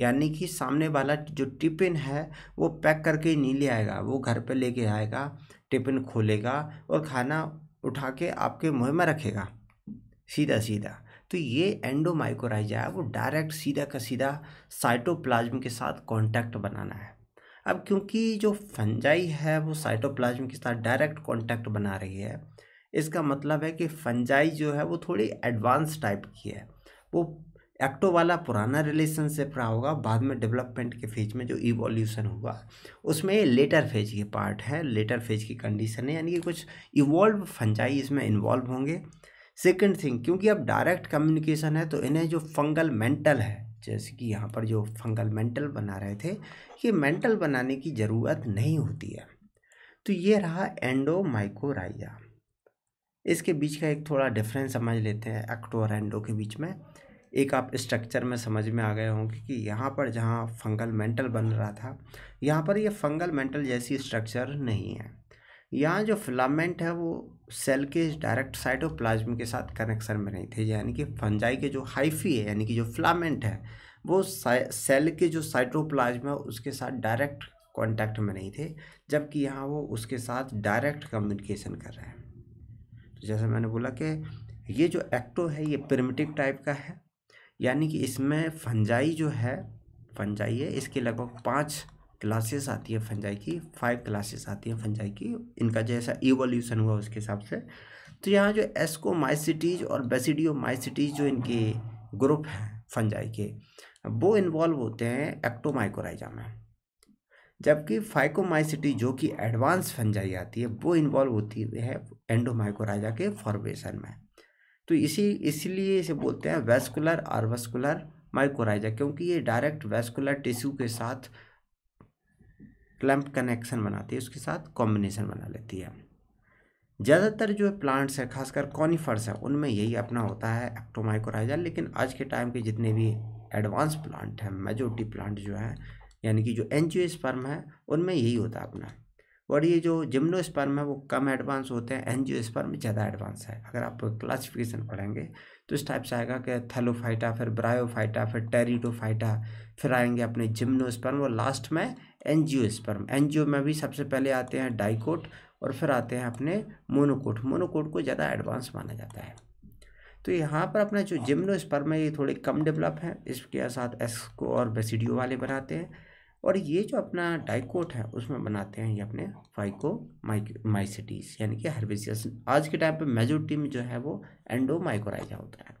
यानी कि सामने वाला जो टिफिन है वो पैक करके नहीं ले आएगा वो घर पे लेके आएगा टिफिन खोलेगा और खाना उठा के आपके मुँह में रखेगा सीधा सीधा तो ये एंडोमाइकोराइजा है वो डायरेक्ट सीधा का सीधा साइटोप्लाज्म के साथ कांटेक्ट बनाना है अब क्योंकि जो फंजाई है वो साइटोप्लाज्म के साथ डायरेक्ट कांटेक्ट बना रही है इसका मतलब है कि फंजाई जो है वो थोड़ी एडवांस टाइप की है वो एक्टो वाला पुराना रिलेशनशिप रहा होगा बाद में डेवलपमेंट के फेज में जो इवोल्यूशन हुआ उसमें लेटर फेज की पार्ट है लेटर फेज की कंडीशन है यानी कि कुछ इवॉल्व फंजाई इसमें इन्वॉल्व होंगे सेकेंड थिंग क्योंकि अब डायरेक्ट कम्युनिकेशन है तो इन्हें जो फंगल मेंटल है जैसे कि यहाँ पर जो फंगल मेंटल बना रहे थे ये मेंटल बनाने की ज़रूरत नहीं होती है तो ये रहा एंडोमाइकोराइजा इसके बीच का एक थोड़ा डिफरेंस समझ लेते हैं एक्टो और एंडो के बीच में एक आप स्ट्रक्चर में समझ में आ गए होंगे कि यहाँ पर जहाँ फंगल मेंटल बन रहा था यहाँ पर ये फंगल मेंटल जैसी स्ट्रक्चर नहीं है यहाँ जो फिलामेंट है वो सेल के डायरेक्ट साइटोप्लाज्म के साथ कनेक्शन में नहीं थे यानी कि फंजाई के जो हाइफी है यानी कि जो फ्लामेंट है वो सेल के जो साइटोप्लाज्म है उसके साथ डायरेक्ट कांटेक्ट में नहीं थे जबकि यहाँ वो उसके साथ डायरेक्ट कम्युनिकेशन कर रहे हैं तो जैसा मैंने बोला कि ये जो एक्टो है ये प्रिमिटिव टाइप का है यानी कि इसमें फंजाई जो है फंजाई है इसके लगभग पाँच क्लासेस आती है फंजाई की फाइव क्लासेस आती है फंजाई की इनका जैसा इवोल्यूशन हुआ उसके हिसाब से तो यहाँ जो एस्को माइसिटीज और बेसिडियो माइसिटीज जो इनके ग्रुप हैं फंजाई के वो इन्वॉल्व होते हैं एक्टोमाइकोराइजा में जबकि फाइकोमाइसिटी जो कि एडवांस फंजाई आती है वो इन्वॉल्व होती है एंडोमाइकोराइजा के फॉर्मेशन में तो इसी इसलिए इसे बोलते हैं वेस्कुलर और वेस्कुलर माइकोराइजा क्योंकि ये डायरेक्ट वेस्कुलर टिश्यू के साथ क्लम्प कनेक्शन बनाती है उसके साथ कॉम्बिनेशन बना लेती है ज़्यादातर जो प्लांट्स हैं खासकर कॉनिफर्स हैं उनमें यही अपना होता है एक्टोमाइकोराइजा लेकिन आज के टाइम के जितने भी एडवांस प्लांट हैं मेजोरिटी प्लांट जो है यानी कि जो स्पर्म है उनमें यही होता है अपना और ये जो जिम्नो स्पर्म है वो कम एडवांस होते हैं स्पर्म ज़्यादा एडवांस है अगर आप क्लासिफिकेशन पढ़ेंगे तो इस टाइप से आएगा कि थैलोफाइटा फिर ब्रायोफाइटा फिर टेरिडोफाइटा फिर आएंगे अपने जिम्नोस्पर्म और लास्ट में स्पर्म एनजीओ में भी सबसे पहले आते हैं डाइकोट और फिर आते हैं अपने मोनोकोट मोनोकोट को ज़्यादा एडवांस माना जाता है तो यहाँ पर अपना जो जिम्नो स्पर्म है ये थोड़े कम डेवलप हैं इसके साथ एस्को और बेसिडियो वाले बनाते हैं और ये जो अपना डाइकोट है उसमें बनाते हैं ये अपने फाइको माइसिटीज यानी कि हर्बेसियस आज के टाइम पर मेजोरिटी में जो है वो एंडो माइकोराइजा होता है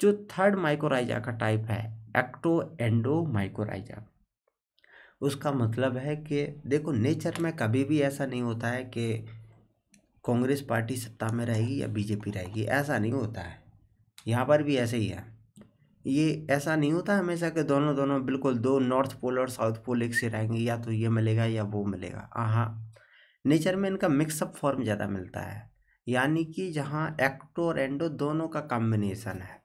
जो थर्ड माइकोराइजा का टाइप है एक्टो एंडो माइकोराइजा उसका मतलब है कि देखो नेचर में कभी भी ऐसा नहीं होता है कि कांग्रेस पार्टी सत्ता में रहेगी या बीजेपी रहेगी ऐसा नहीं होता है यहाँ पर भी ऐसे ही है ये ऐसा नहीं होता हमेशा कि दोनों दोनों बिल्कुल दो नॉर्थ पोल और साउथ पोल एक से रहेंगे या तो ये मिलेगा या वो मिलेगा हाँ, हाँ। नेचर में इनका मिक्सअप फॉर्म ज़्यादा मिलता है यानी कि जहाँ एक्टो और एंडो दोनों का कॉम्बिनेसन है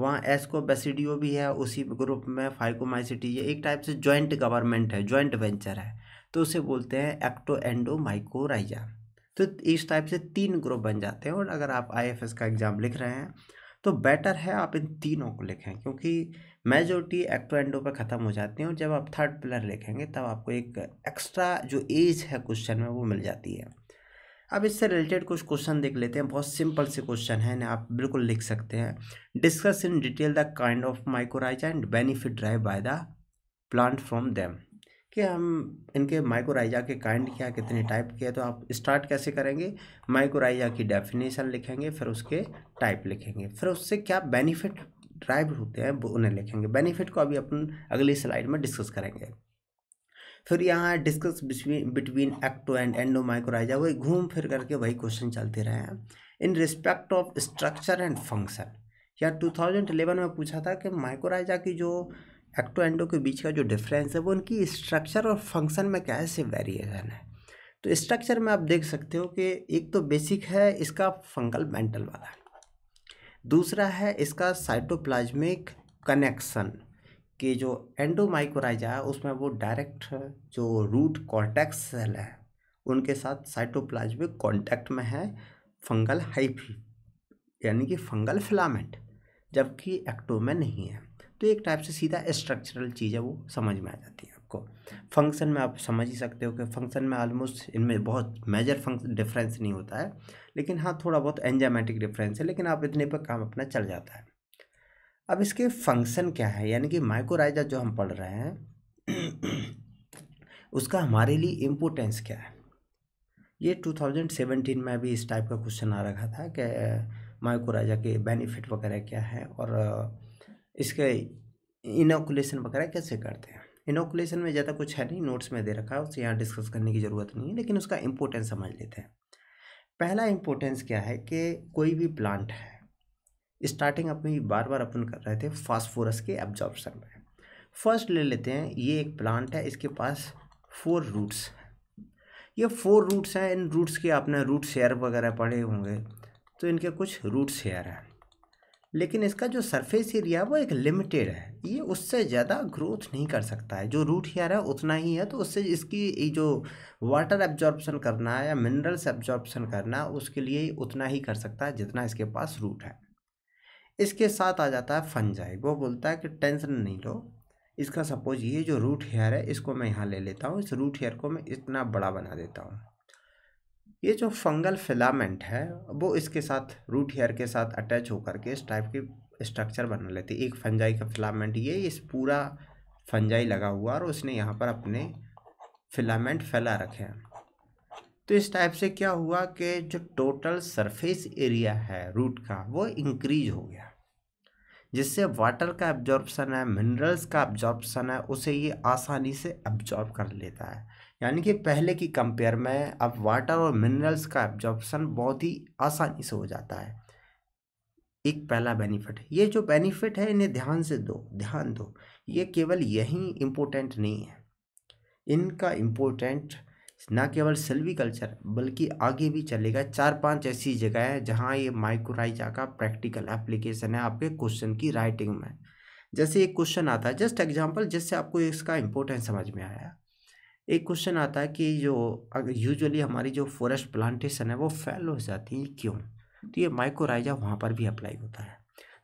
वहाँ बेसिडियो भी है उसी ग्रुप में फाइकोमाइसिटी ये एक टाइप से जॉइंट गवर्नमेंट है जॉइंट वेंचर है तो उसे बोलते हैं एक्टो एंडो माइकोराइजा तो इस टाइप से तीन ग्रुप बन जाते हैं और अगर आप आई का एग्ज़ाम लिख रहे हैं तो बेटर है आप इन तीनों को लिखें क्योंकि मेजोरिटी एक्टो एंडो पर ख़त्म हो जाती हैं और जब आप थर्ड पिलर लिखेंगे तब आपको एक एक्स्ट्रा जो एज है क्वेश्चन में वो मिल जाती है अब इससे रिलेटेड कुछ क्वेश्चन देख लेते हैं बहुत सिंपल से क्वेश्चन है आप बिल्कुल लिख सकते हैं discuss in detail the kind of mycorrhiza and benefit drive by the plant from them कि हम इनके माइक्रोराइजा के काइंड क्या कितने टाइप के हैं तो आप स्टार्ट कैसे करेंगे माइक्रोराइजा की डेफिनेशन लिखेंगे फिर उसके टाइप लिखेंगे फिर उससे क्या बेनिफिट ड्राइव होते हैं वो उन्हें लिखेंगे बेनिफिट को अभी अपन अगली स्लाइड में डिस्कस करेंगे फिर यहाँ discuss between ecto and endo mycorrhiza वही घूम फिर करके वही क्वेश्चन चलते रहे हैं in respect of structure and function या इलेवन में पूछा था कि माइक्रोराइजा की जो एक्टो एंडो के बीच का जो डिफरेंस है वो उनकी स्ट्रक्चर और फंक्शन में कैसे वेरिएशन है तो स्ट्रक्चर में आप देख सकते हो कि एक तो बेसिक है इसका फंगल मेंटल वाला दूसरा है इसका साइटोप्लाज्मिक कनेक्शन कि जो एंडोमाइकोराइजा है उसमें वो डायरेक्ट जो रूट कॉन्टैक्ट सेल है उनके साथ साइटोप्लाज्मिक कॉन्टैक्ट में है फंगल हाइफी यानी कि फंगल फिलामेंट जबकि एक्टो में नहीं है तो एक टाइप से सीधा स्ट्रक्चरल चीज़ है वो समझ में आ जाती है आपको फंक्शन में आप समझ ही सकते हो कि फंक्शन में ऑलमोस्ट इनमें बहुत मेजर फंक्शन डिफरेंस नहीं होता है लेकिन हाँ थोड़ा बहुत एंजामेटिक डिफरेंस है लेकिन आप इतने पर काम अपना चल जाता है अब इसके फंक्शन क्या है यानी कि माइक्रोराइजा जो हम पढ़ रहे हैं उसका हमारे लिए इम्पोर्टेंस क्या है ये 2017 में भी इस टाइप का क्वेश्चन आ रखा था कि माइक्रोराइजा के बेनिफिट वगैरह क्या है और इसके इनोकुलेशन वगैरह कैसे करते हैं इनोकुलेशन में ज़्यादा कुछ है नहीं नोट्स में दे रखा है उसे यहाँ डिस्कस करने की ज़रूरत नहीं है लेकिन उसका इम्पोर्टेंस समझ लेते हैं पहला इम्पोर्टेंस क्या है कि कोई भी प्लांट है स्टार्टिंग अपनी बार बार अपन कर रहे थे फास्फोरस के एब्जॉर्बन में फर्स्ट ले लेते हैं ये एक प्लांट है इसके पास फोर रूट्स हैं ये फोर रूट्स हैं इन रूट्स के आपने रूट शेयर वगैरह पढ़े होंगे तो इनके कुछ रूट शेयर हैं लेकिन इसका जो सरफेस एरिया वो एक लिमिटेड है ये उससे ज़्यादा ग्रोथ नहीं कर सकता है जो रूट हेयर है उतना ही है तो उससे इसकी जो वाटर एब्जॉर्बसन करना है या मिनरल्स एब्जॉर्प्शन करना उसके लिए उतना ही कर सकता है जितना इसके पास रूट है इसके साथ आ जाता है फंजाई वो बोलता है कि टेंशन नहीं लो इसका सपोज ये जो रूट हेयर है इसको मैं यहाँ ले लेता हूँ इस रूट हेयर को मैं इतना बड़ा बना देता हूँ ये जो फंगल फिलामेंट है वो इसके साथ रूट हेयर के साथ अटैच होकर के इस टाइप की स्ट्रक्चर बना लेती है एक फंजाई का फिलामेंट ये इस पूरा फंजाई लगा हुआ और उसने यहाँ पर अपने फिलामेंट फैला रखे हैं तो इस टाइप से क्या हुआ कि जो टोटल सरफेस एरिया है रूट का वो इंक्रीज हो गया जिससे वाटर का एब्जॉर्बसन है मिनरल्स का एब्जॉर्बसन है उसे ये आसानी से एब्जॉर्ब कर लेता है यानी कि पहले की कंपेयर में अब वाटर और मिनरल्स का एब्जॉर्प्शन बहुत ही आसानी से हो जाता है एक पहला बेनिफिट ये जो बेनिफिट है इन्हें ध्यान से दो ध्यान दो ये केवल यही इम्पोर्टेंट नहीं है इनका इम्पोर्टेंट ना केवल सेल्वी कल्चर बल्कि आगे भी चलेगा चार पांच ऐसी जगह है जहाँ ये माइक्रोराइजा का प्रैक्टिकल एप्लीकेशन है आपके क्वेश्चन की राइटिंग में जैसे एक क्वेश्चन आता है जस्ट एग्जांपल जिससे आपको इसका इम्पोर्टेंस समझ में आया एक क्वेश्चन आता है कि जो यूजुअली हमारी जो फॉरेस्ट प्लांटेशन है वो फेल हो जाती है क्यों तो ये माइक्रोराइजा वहाँ पर भी अप्लाई होता है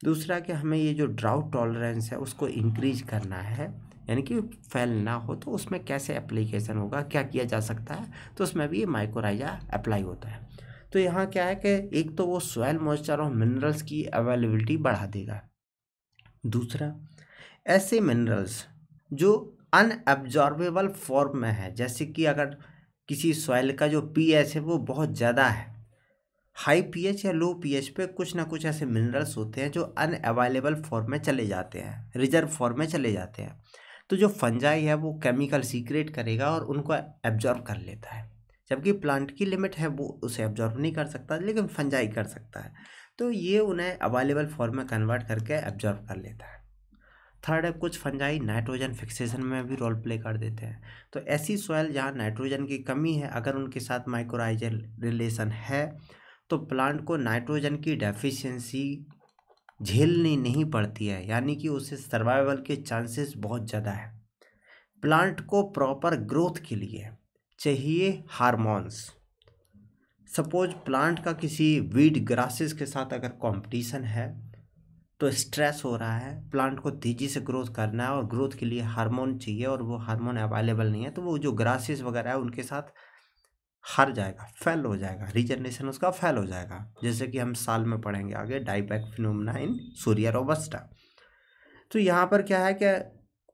दूसरा कि हमें ये जो ड्राउट टॉलरेंस है उसको इंक्रीज करना है यानी कि फेल ना हो तो उसमें कैसे एप्लीकेशन होगा क्या किया जा सकता है तो उसमें भी ये माइक्रोराइजा अप्लाई होता है तो यहाँ क्या है कि एक तो वो सोयल मॉइस्चर और मिनरल्स की अवेलेबिलिटी बढ़ा देगा दूसरा ऐसे मिनरल्स जो अनऑब्जॉर्बेबल फॉर्म में है जैसे कि अगर किसी सॉइल का जो पीएच है वो बहुत ज़्यादा है हाई पीएच या लो पीएच पे कुछ ना कुछ ऐसे मिनरल्स होते हैं जो अनअवेलेबल फॉर्म में चले जाते हैं रिजर्व फॉर्म में चले जाते हैं तो जो फंजाई है वो केमिकल सीक्रेट करेगा और उनको एब्जॉर्ब कर लेता है जबकि प्लांट की लिमिट है वो उसे एब्जॉर्ब नहीं कर सकता लेकिन फंजाई कर सकता है तो ये उन्हें अवेलेबल फॉर्म में कन्वर्ट करके एब्जॉर्ब कर लेता है थर्ड है कुछ फंजाई नाइट्रोजन फिक्सेशन में भी रोल प्ले कर देते हैं तो ऐसी सॉयल जहाँ नाइट्रोजन की कमी है अगर उनके साथ माइक्रोआइजल रिलेशन है तो प्लांट को नाइट्रोजन की डेफिशिएंसी झेलनी नहीं पड़ती है यानी कि उसे सर्वाइवल के चांसेस बहुत ज़्यादा है प्लांट को प्रॉपर ग्रोथ के लिए चाहिए हारमोन्स सपोज प्लांट का किसी वीड ग्रासेस के साथ अगर कंपटीशन है तो स्ट्रेस हो रहा है प्लांट को तेज़ी से ग्रोथ करना है और ग्रोथ के लिए हार्मोन चाहिए और वो हार्मोन अवेलेबल नहीं है तो वो जो ग्रासेस वगैरह है उनके साथ हार जाएगा फेल हो जाएगा रीजनरेशन उसका फेल हो जाएगा जैसे कि हम साल में पढ़ेंगे आगे dieback phenomena in Shorea robusta तो यहाँ पर क्या है कि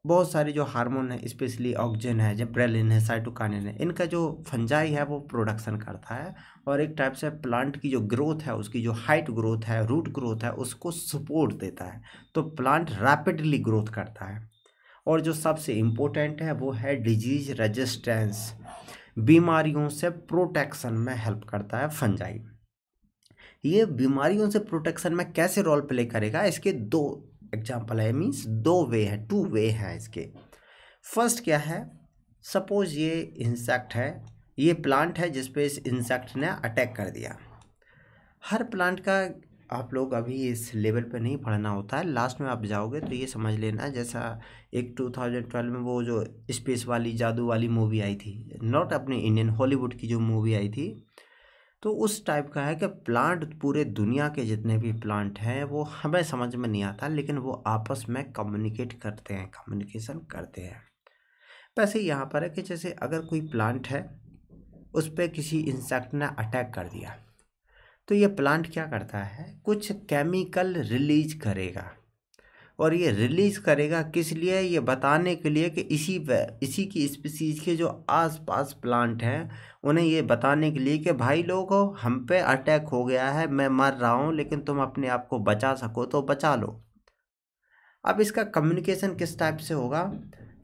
बहुत सारे जो हार्मोन है स्पेशली ऑक्जन है जेब्रेलिन है साइटोकानिन है इनका जो फंजाई है वो प्रोडक्शन करता है और एक टाइप से प्लांट की जो ग्रोथ है उसकी जो हाइट ग्रोथ है रूट ग्रोथ है उसको सपोर्ट देता है तो प्लांट रैपिडली ग्रोथ करता है और जो सबसे इम्पोर्टेंट है वो है डिजीज रजिस्टेंस बीमारियों से प्रोटेक्शन में हेल्प करता है फंजाई ये बीमारियों से प्रोटेक्शन में कैसे रोल प्ले करेगा इसके दो एग्जाम्पल है मीन्स दो वे है टू वे हैं इसके फर्स्ट क्या है सपोज ये इंसेक्ट है ये प्लांट है जिसपे इस इंसेक्ट ने अटैक कर दिया हर प्लांट का आप लोग अभी इस लेवल पे नहीं पढ़ना होता है लास्ट में आप जाओगे तो ये समझ लेना जैसा एक 2012 में वो जो स्पेस वाली जादू वाली मूवी आई थी नॉट अपने इंडियन हॉलीवुड की जो मूवी आई थी तो उस टाइप का है कि प्लांट पूरे दुनिया के जितने भी प्लांट हैं वो हमें समझ में नहीं आता लेकिन वो आपस में कम्युनिकेट करते हैं कम्युनिकेशन करते हैं वैसे यहाँ पर है कि जैसे अगर कोई प्लांट है उस पर किसी इंसेक्ट ने अटैक कर दिया तो ये प्लांट क्या करता है कुछ केमिकल रिलीज करेगा और ये रिलीज़ करेगा किस लिए ये बताने के लिए कि इसी इसी की स्पीसीज के जो आसपास प्लांट हैं उन्हें ये बताने के लिए कि भाई लोग हम पे अटैक हो गया है मैं मर रहा हूँ लेकिन तुम अपने आप को बचा सको तो बचा लो अब इसका कम्युनिकेशन किस टाइप से होगा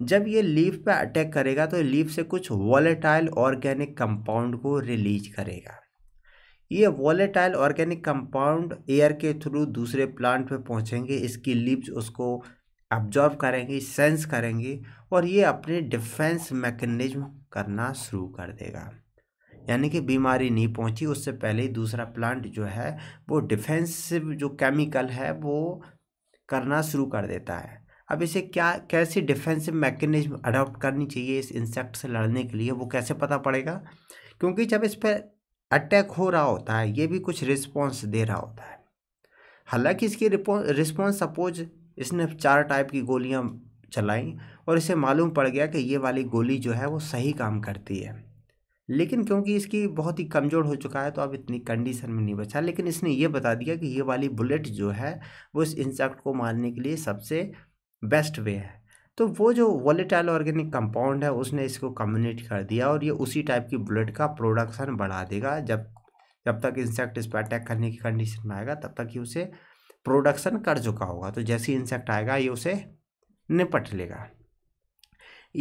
जब ये लीफ पे अटैक करेगा तो लीफ से कुछ वॉलेटाइल ऑर्गेनिक कंपाउंड को रिलीज करेगा ये वॉलेटाइल ऑर्गेनिक कंपाउंड एयर के थ्रू दूसरे प्लांट में पहुंचेंगे इसकी लिप्स उसको एब्जॉर्ब करेंगे सेंस करेंगे और ये अपने डिफेंस मैकेनिज्म करना शुरू कर देगा यानी कि बीमारी नहीं पहुंची उससे पहले ही दूसरा प्लांट जो है वो डिफेंसिव जो केमिकल है वो करना शुरू कर देता है अब इसे क्या कैसे डिफेंसिव मैकेनिज्म अडॉप्ट करनी चाहिए इस इंसेक्ट से लड़ने के लिए वो कैसे पता पड़ेगा क्योंकि जब इस पर अटैक हो रहा होता है ये भी कुछ रिस्पॉन्स दे रहा होता है हालांकि इसकी रिस्पॉन्स सपोज इसने चार टाइप की गोलियां चलाई और इसे मालूम पड़ गया कि ये वाली गोली जो है वो सही काम करती है लेकिन क्योंकि इसकी बहुत ही कमज़ोर हो चुका है तो अब इतनी कंडीशन में नहीं बचा लेकिन इसने ये बता दिया कि ये वाली बुलेट जो है वो इस इंसेक्ट को मारने के लिए सबसे बेस्ट वे है तो वो जो वॉलेटाइल ऑर्गेनिक कंपाउंड है उसने इसको कम्युनिट कर दिया और ये उसी टाइप की ब्लड का प्रोडक्शन बढ़ा देगा जब जब तक इंसेक्ट इस पर अटैक करने की कंडीशन में आएगा तब तक ये उसे प्रोडक्शन कर चुका होगा तो जैसे इंसेक्ट आएगा ये उसे निपट लेगा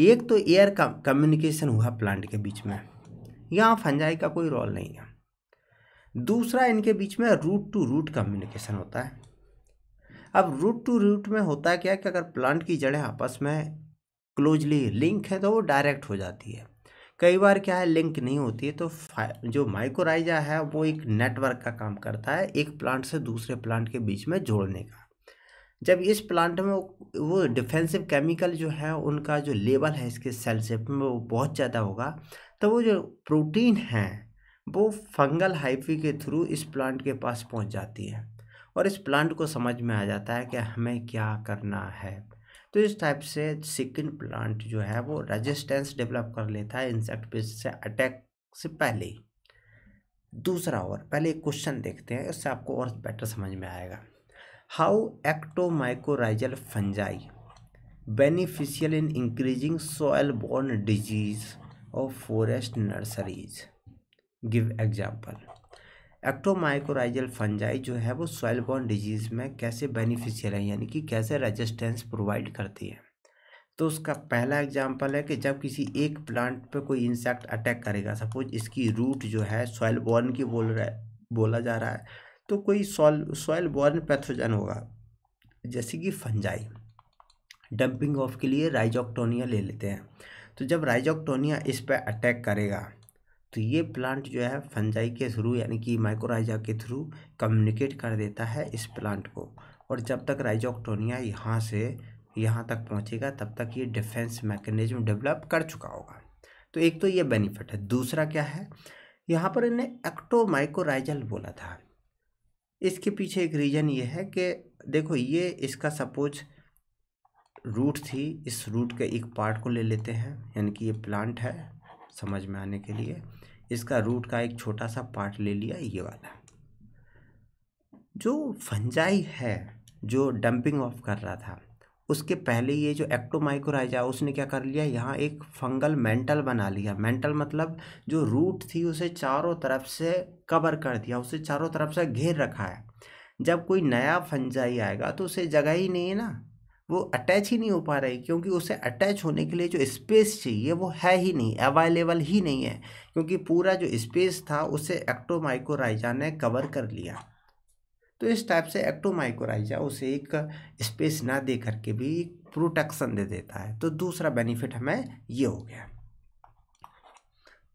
एक तो एयर का कम्युनिकेशन हुआ प्लांट के बीच में यहाँ फंजाई का कोई रोल नहीं है दूसरा इनके बीच में रूट टू रूट कम्युनिकेशन होता है अब रूट टू रूट में होता है क्या कि अगर प्लांट की जड़ें आपस में क्लोजली लिंक है तो वो डायरेक्ट हो जाती है कई बार क्या है लिंक नहीं होती है तो जो माइक्रोराइजा है वो एक नेटवर्क का काम करता है एक प्लांट से दूसरे प्लांट के बीच में जोड़ने का जब इस प्लांट में वो डिफेंसिव केमिकल जो है उनका जो लेवल है इसके सेल सेप में वो बहुत ज़्यादा होगा तो वो जो प्रोटीन है वो फंगल हाइफी के थ्रू इस प्लांट के पास पहुंच जाती है और इस प्लांट को समझ में आ जाता है कि हमें क्या करना है तो इस टाइप से सिकिन प्लांट जो है वो रेजिस्टेंस डेवलप कर लेता है इंसेक्ट पेस्ट से अटैक से पहले दूसरा और पहले एक क्वेश्चन देखते हैं इससे आपको और बेटर समझ में आएगा how ectomycorrhizal fungi beneficial in increasing soil borne disease of forest nurseries give example ectomycorrhizal fungi जो है वो सॉइल बॉर्न डिजीज़ में कैसे बेनिफिशियल है यानी कि कैसे रेजिस्टेंस प्रोवाइड करती है तो उसका पहला एग्जाम्पल है कि जब किसी एक प्लांट पर कोई इंसेक्ट अटैक करेगा सपोज इसकी रूट जो है सॉइल बॉर्न की बोल रहा है बोला जा रहा है तो कोई सॉल सॉइल बॉर्न पैथोजन होगा जैसे कि फंजाई डंपिंग ऑफ के लिए राइजोक्टोनिया ले लेते हैं तो जब राइजोक्टोनिया इस पर अटैक करेगा तो ये प्लांट जो है फंजाई के थ्रू यानी कि माइक्रोराइजा के थ्रू कम्युनिकेट कर देता है इस प्लांट को और जब तक राइजोक्टोनिया यहाँ से यहाँ तक पहुँचेगा तब तक ये डिफेंस मैकेनिज्म डेवलप कर चुका होगा तो एक तो ये बेनिफिट है दूसरा क्या है यहाँ पर इन्हें एक्टोमाइकोराइजल बोला था इसके पीछे एक रीज़न ये है कि देखो ये इसका सपोज रूट थी इस रूट के एक पार्ट को ले लेते हैं यानी कि ये प्लांट है समझ में आने के लिए इसका रूट का एक छोटा सा पार्ट ले लिया ये वाला जो फंजाई है जो डंपिंग ऑफ कर रहा था उसके पहले ये जो एक्टोमाइक्रोराइजा उसने क्या कर लिया यहाँ एक फंगल मेंटल बना लिया मेंटल मतलब जो रूट थी उसे चारों तरफ से कवर कर दिया उसे चारों तरफ से घेर रखा है जब कोई नया फंजाई आएगा तो उसे जगह ही नहीं है ना वो अटैच ही नहीं हो पा रही क्योंकि उसे अटैच होने के लिए जो स्पेस चाहिए वो है ही नहीं अवेलेबल ही नहीं है क्योंकि पूरा जो स्पेस था उसे एक्टोमाइकोराइजा ने कवर कर लिया तो इस टाइप से एक्टोमाइकोराइजा उसे एक स्पेस ना दे करके भी प्रोटेक्शन दे देता है तो दूसरा बेनिफिट हमें ये हो गया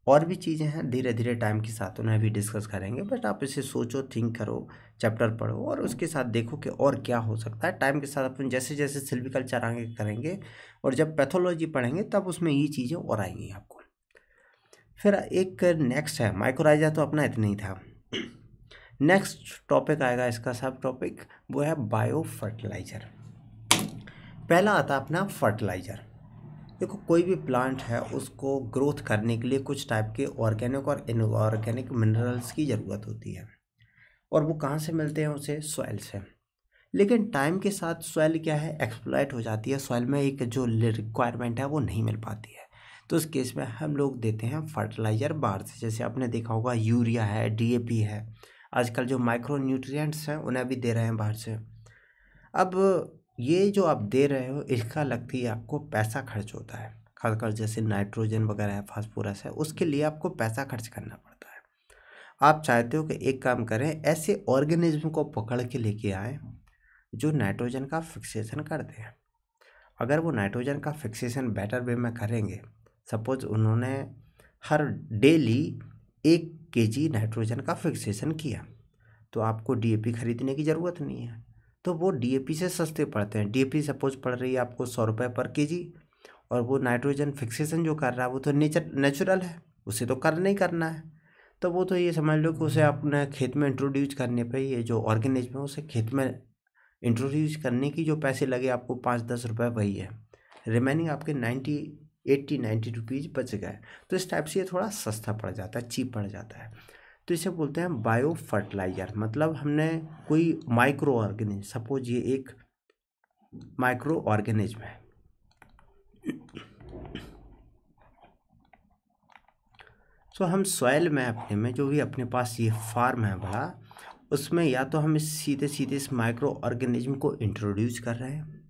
और भी चीज़ें हैं धीरे धीरे टाइम के साथ उन्हें भी डिस्कस करेंगे बट आप इसे सोचो थिंक करो चैप्टर पढ़ो और उसके साथ देखो कि और क्या हो सकता है टाइम के साथ अपन जैसे जैसे सिल्विकल्चर आगे करेंगे और जब पैथोलॉजी पढ़ेंगे तब उसमें ये चीज़ें और आएंगी आपको फिर एक नेक्स्ट है माइक्रोराइजा तो अपना इतना ही था नेक्स्ट टॉपिक आएगा इसका सब टॉपिक वो है बायो फर्टिलाइज़र पहला आता अपना फर्टिलाइज़र देखो कोई भी प्लांट है उसको ग्रोथ करने के लिए कुछ टाइप के ऑर्गेनिक और इनऑर्गेनिक मिनरल्स की ज़रूरत होती है और वो कहाँ से मिलते हैं उसे सॉइल से लेकिन टाइम के साथ सॉइल क्या है एक्सप्लाइट हो जाती है सॉइल में एक जो रिक्वायरमेंट है वो नहीं मिल पाती है तो उस केस में हम लोग देते हैं फर्टिलाइज़र बाहर से जैसे आपने देखा होगा यूरिया है डी है आजकल जो माइक्रो न्यूट्रिएंट्स हैं उन्हें भी दे रहे हैं बाहर से अब ये जो आप दे रहे हो इसका लगती है आपको पैसा खर्च होता है खासकर जैसे नाइट्रोजन वगैरह है फास्फोरस है उसके लिए आपको पैसा खर्च करना पड़ता है आप चाहते हो कि एक काम करें ऐसे ऑर्गेनिज्म को पकड़ के लेके आए जो नाइट्रोजन का फिक्सेशन कर दें अगर वो नाइट्रोजन का फिक्सेशन बेटर वे में करेंगे सपोज उन्होंने हर डेली एक के नाइट्रोजन का फिक्सेशन किया तो आपको डी खरीदने की ज़रूरत नहीं है तो वो डीएपी से सस्ते पड़ते हैं डीएपी सपोज पड़ रही है आपको सौ रुपये पर जी और वो नाइट्रोजन फिक्सेशन जो कर रहा है वो तो नेचर नेचुरल है उसे तो करना ही करना है तो वो तो ये समझ लो कि उसे अपने खेत में इंट्रोड्यूस करने पर ये जो ऑर्गेनिज्म है उसे खेत में इंट्रोड्यूस करने की जो पैसे लगे आपको पाँच दस रुपये वही है रिमेनिंग आपके नाइन्टी एट्टी नाइन्टी रुपीज़ बच गए तो इस टाइप से ये थोड़ा सस्ता पड़ जाता है चीप पड़ जाता है तो इसे बोलते हैं बायो फर्टिलाइजर मतलब हमने कोई माइक्रो ऑर्गेनिज सपोज ये एक माइक्रो ऑर्गेनिज्म है सो so, हम सॉयल में अपने में जो भी अपने पास ये फार्म है भला उसमें या तो हम इस सीधे सीधे इस माइक्रो ऑर्गेनिज्म को इंट्रोड्यूस कर रहे हैं